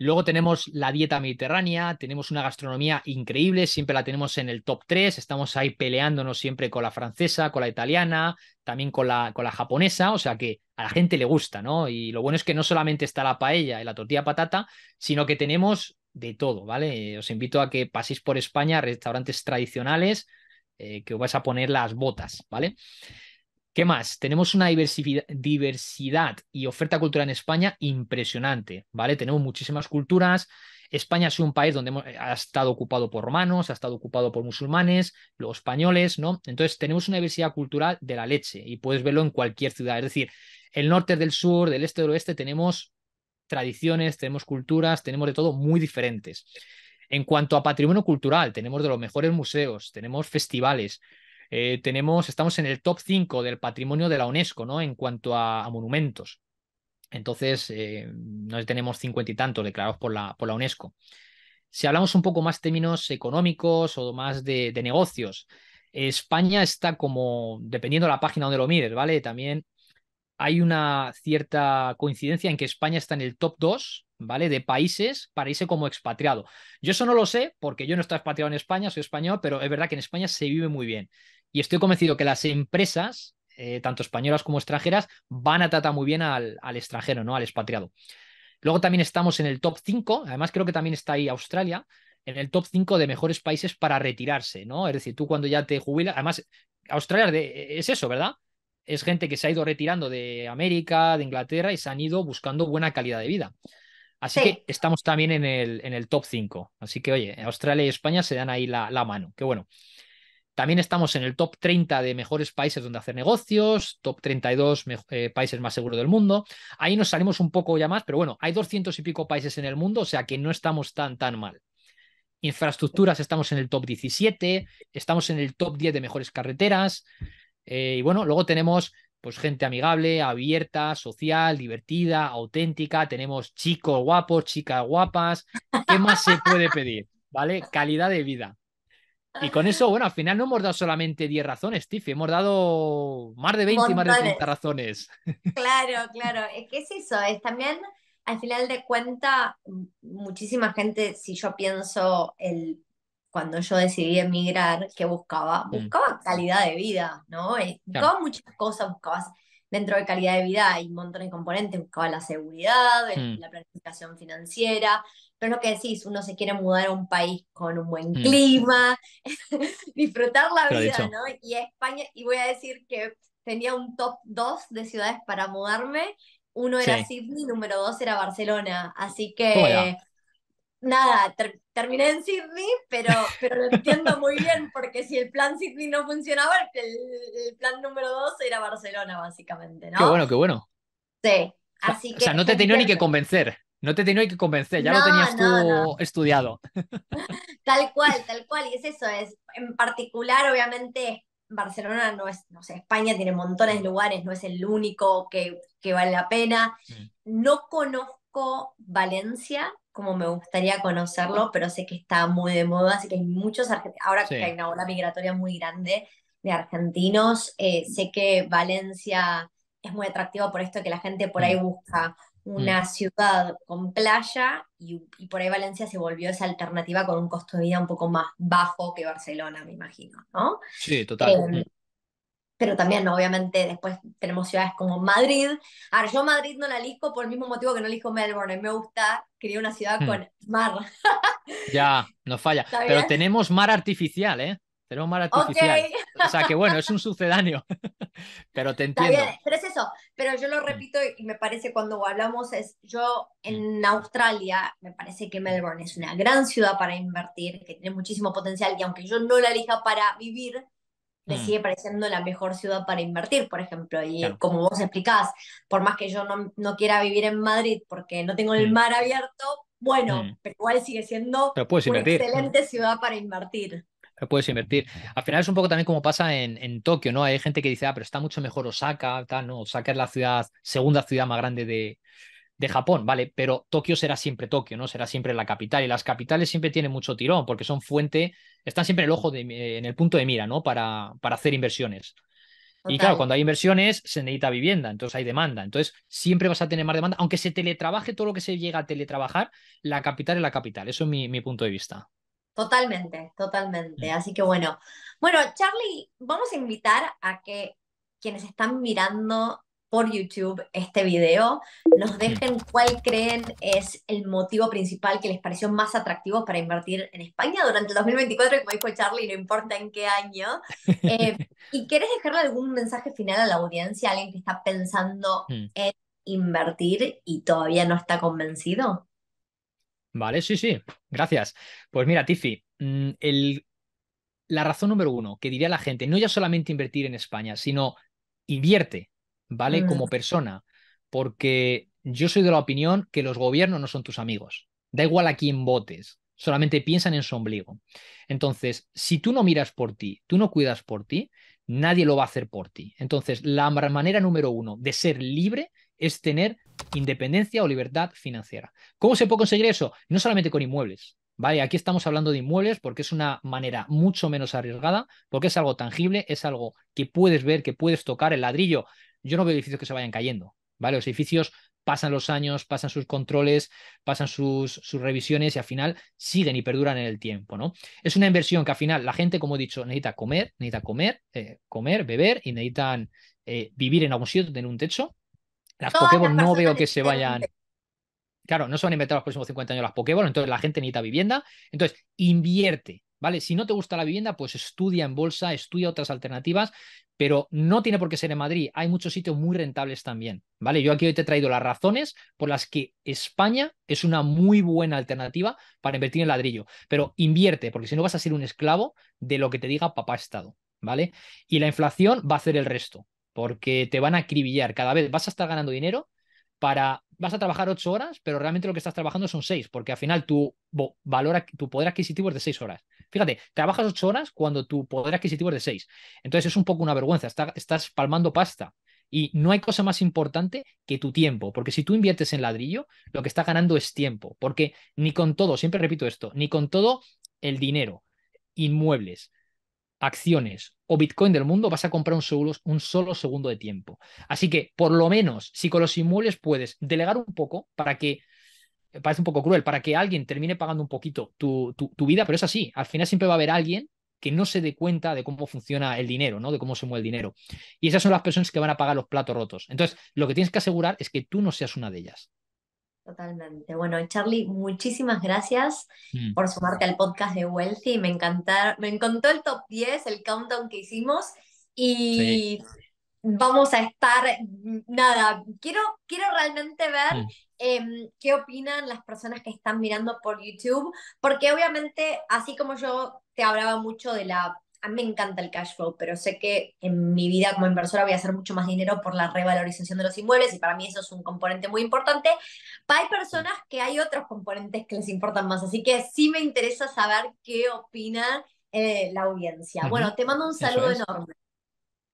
Luego tenemos la dieta mediterránea, tenemos una gastronomía increíble, siempre la tenemos en el top 3, estamos ahí peleándonos siempre con la francesa, con la italiana, también con la, con la japonesa, o sea que a la gente le gusta, ¿no? Y lo bueno es que no solamente está la paella y la tortilla patata, sino que tenemos de todo, ¿vale? Os invito a que paséis por España, restaurantes tradicionales, eh, que os vais a poner las botas, ¿vale? ¿Qué más? Tenemos una diversidad y oferta cultural en España impresionante, ¿vale? Tenemos muchísimas culturas. España es un país donde ha estado ocupado por romanos, ha estado ocupado por musulmanes, los españoles, ¿no? Entonces tenemos una diversidad cultural de la leche y puedes verlo en cualquier ciudad. Es decir, el norte del sur, del este del oeste, tenemos tradiciones, tenemos culturas, tenemos de todo muy diferentes. En cuanto a patrimonio cultural, tenemos de los mejores museos, tenemos festivales, eh, tenemos, estamos en el top 5 del patrimonio de la UNESCO, ¿no? En cuanto a, monumentos. Entonces, eh, no tenemos cincuenta y tanto declarados por la, por la UNESCO. Si hablamos un poco más términos económicos o más de, negocios, España está como, dependiendo de la página donde lo mires, ¿vale? También hay una cierta coincidencia en que España está en el top 2, ¿vale? De países para irse como expatriado. Yo eso no lo sé porque yo no estoy expatriado en España, soy español, pero es verdad que en España se vive muy bien. Y estoy convencido que las empresas, eh, tanto españolas como extranjeras, van a tratar muy bien al, extranjero, ¿no? Al expatriado. Luego también estamos en el top 5, además creo que también está ahí Australia, en el top 5 de mejores países para retirarse, ¿no? Es decir, tú cuando ya te jubilas, además, Australia e, es eso, ¿verdad? Es gente que se ha ido retirando de América, de Inglaterra y se han ido buscando buena calidad de vida. Así que estamos también en el, en el top 5. Así que, oye, Australia y España se dan ahí la, la mano. Qué bueno. También estamos en el top 30 de mejores países donde hacer negocios, top 32 eh, países más seguros del mundo. Ahí nos salimos un poco ya más, pero bueno, hay 200 y pico países en el mundo, o sea que no estamos tan, tan mal. Infraestructuras, estamos en el top 17, estamos en el top 10 de mejores carreteras. Eh, y bueno, luego tenemos pues gente amigable, abierta, social, divertida, auténtica. Tenemos chicos guapos, chicas guapas. ¿Qué más se puede pedir? ¿Vale? Calidad de vida. Y con eso, bueno, al final no hemos dado solamente 10 razones, Steve, hemos dado más de 20 más de 30 razones. Claro, claro, es que es eso, es también, al final de cuenta, muchísima gente, si yo pienso el cuando yo decidí emigrar, ¿qué buscaba? Mm. Buscaba calidad de vida, ¿no? Eh, buscaba muchas cosas, buscabas dentro de calidad de vida hay montones de componentes, buscaba la seguridad, mm. la planificación financiera, pero lo que decís, uno se quiere mudar a un país con un buen mm. clima, disfrutar la vida, ¿no? Y España, y voy a decir que tenía un top 2 de ciudades para mudarme, uno era Sydney, número 2 era Barcelona, así que... Nada, terminé en Sydney, pero, pero lo entiendo muy bien, porque si el plan Sydney no funcionaba, el, plan número 2 era Barcelona, básicamente, ¿no? Qué bueno, qué bueno. Sí, así que... O sea, no te tenía ni que convencer. No te tenía que convencer, ya lo tenías tú estudiado. Tal cual, tal cual. Y es eso, es en particular, obviamente, Barcelona no es, no sé, España tiene montones de mm. lugares, no es el único que, vale la pena. Mm. No conozco Valencia como me gustaría conocerlo, pero sé que está muy de moda, así que hay muchos argentinos, ahora que hay una ola migratoria muy grande de argentinos, eh, sé que Valencia es muy atractiva por esto que la gente por ahí mm. busca una mm. ciudad con playa y, por ahí Valencia se volvió esa alternativa con un costo de vida un poco más bajo que Barcelona, me imagino, ¿no? Sí, total. Em, pero también, obviamente, después tenemos ciudades como Madrid. Ahora, yo Madrid no la elijo por el mismo motivo que no elijo Melbourne. Me gusta, quería una ciudad hmm. con mar. ya, no falla. Pero tenemos mar artificial, ¿eh? Tenemos mar artificial. O sea que bueno, es un sucedáneo. pero te entiendo. pero es eso. Pero yo lo repito y me parece cuando hablamos es, yo mm. en Australia, me parece que Melbourne es una gran ciudad para invertir, que tiene muchísimo potencial y aunque yo no la elija para vivir, me mm. sigue pareciendo la mejor ciudad para invertir, por ejemplo. Y como vos explicás, por más que yo no, quiera vivir en Madrid porque no tengo el mm. mar abierto, bueno, pero igual sigue siendo una excelente ciudad para invertir puedes invertir. Al final es un poco también como pasa en, Tokio, ¿no? Hay gente que dice, ah, pero está mucho mejor Osaka, tal, ¿no? Osaka es la ciudad, segunda ciudad más grande de, de Japón, ¿vale? Pero Tokio será siempre Tokio, ¿no? Será siempre la capital. Y las capitales siempre tienen mucho tirón porque son fuente, están siempre en el ojo, de, en el punto de mira, ¿no? Para, para hacer inversiones. Y claro, cuando hay inversiones se necesita vivienda, entonces hay demanda. Entonces siempre vas a tener más demanda. Aunque se teletrabaje todo lo que se llega a teletrabajar, la capital es la capital. Eso es mi, mi punto de vista. Totalmente, totalmente. Mm. Así que bueno. Bueno, Charlie, vamos a invitar a que quienes están mirando por YouTube este video, nos dejen cuál creen es el motivo principal que les pareció más atractivo para invertir en España durante el 2024, como dijo Charlie, no importa en qué año. Eh, ¿Y quieres dejarle algún mensaje final a la audiencia, a alguien que está pensando mm. en invertir y todavía no está convencido? Vale, sí, sí, gracias. Pues mira, Tifi, mm, el, la razón número uno que diría la gente, no ya solamente invertir en España, sino invierte, ¿vale? Mm. Como persona, porque yo soy de la opinión que los gobiernos no son tus amigos. Da igual a quién votes, solamente piensan en su ombligo. Entonces, si tú no miras por ti, tú no cuidas por ti, nadie lo va a hacer por ti. Entonces, la manera número uno de ser libre es tener independencia o libertad financiera. ¿Cómo se puede conseguir eso? No solamente con inmuebles. Vale, aquí estamos hablando de inmuebles porque es una manera mucho menos arriesgada, porque es algo tangible, es algo que puedes ver, que puedes tocar, el ladrillo. Yo no veo edificios que se vayan cayendo, ¿vale? Los edificios pasan los años, pasan sus controles, pasan sus, revisiones y al final siguen y perduran en el tiempo, ¿no? Es una inversión que al final la gente, como he dicho, necesita comer, necesita comer, eh, comer, beber y necesitan eh, vivir en algún sitio, tener un techo las Todas no veo que se vayan. Claro, no se van a inventar los próximos 50 años las Pokémon, entonces la gente necesita vivienda. Entonces, invierte, ¿vale? Si no te gusta la vivienda, pues estudia en bolsa, estudia otras alternativas, pero no tiene por qué ser en Madrid. Hay muchos sitios muy rentables también, ¿vale? Yo aquí hoy te he traído las razones por las que España es una muy buena alternativa para invertir en ladrillo, pero invierte, porque si no vas a ser un esclavo de lo que te diga papá Estado, ¿vale? Y la inflación va a hacer el resto porque te van a acribillar. Cada vez vas a estar ganando dinero para. Vas a trabajar ocho horas, pero realmente lo que estás trabajando son seis, porque al final tu, tu poder adquisitivo es de seis horas. Fíjate, trabajas ocho horas cuando tu poder adquisitivo es de seis. Entonces es un poco una vergüenza, estás palmando pasta. Y no hay cosa más importante que tu tiempo, porque si tú inviertes en ladrillo, lo que estás ganando es tiempo, porque ni con todo, siempre repito esto, ni con todo el dinero, inmuebles, acciones o Bitcoin del mundo, vas a comprar un solo, un solo segundo de tiempo. Así que, por lo menos, si con los inmuebles puedes delegar un poco para que, eh, parece un poco cruel, para que alguien termine pagando un poquito tu, tu vida, pero es así. Al final siempre va a haber alguien que no se dé cuenta de cómo funciona el dinero, ¿no? De cómo se mueve el dinero. Y esas son las personas que van a pagar los platos rotos. Entonces, lo que tienes que asegurar es que tú no seas una de ellas. Totalmente. Bueno, Charlie, muchísimas gracias mm. por sumarte al podcast de Wealthy. Me, me encantó el top 10, el countdown que hicimos. Y vamos a estar, nada, quiero, quiero realmente ver em, qué opinan las personas que están mirando por YouTube, porque obviamente, así como yo te hablaba mucho de la me encanta el cash flow, pero sé que en mi vida como inversora voy a hacer mucho más dinero por la revalorización de los inmuebles y para mí eso es un componente muy importante. hay personas que hay otros componentes que les importan más, así que sí me interesa saber qué opina eh, la audiencia. Bueno, te mando un saludo enorme.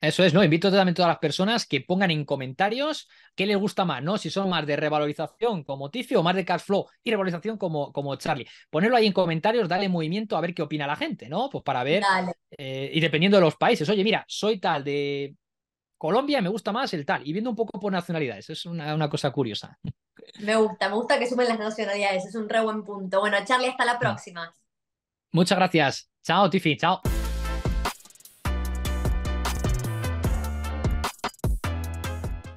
Eso es, ¿no? Invito también a todas las personas que pongan en comentarios qué les gusta más, ¿no? Si son más de revalorización como Tiffy o más de cash flow y revalorización como, como Charlie. Ponerlo ahí en comentarios, dale movimiento a ver qué opina la gente, ¿no? Pues para ver, eh, y dependiendo de los países, oye, mira, soy tal de Colombia, me gusta más el tal, y viendo un poco por nacionalidades, es una, cosa curiosa. Me gusta, me gusta que sumen las nacionalidades, es un re buen punto. Bueno, Charlie, hasta la próxima. Muchas gracias. Chao, Tiffy, chao.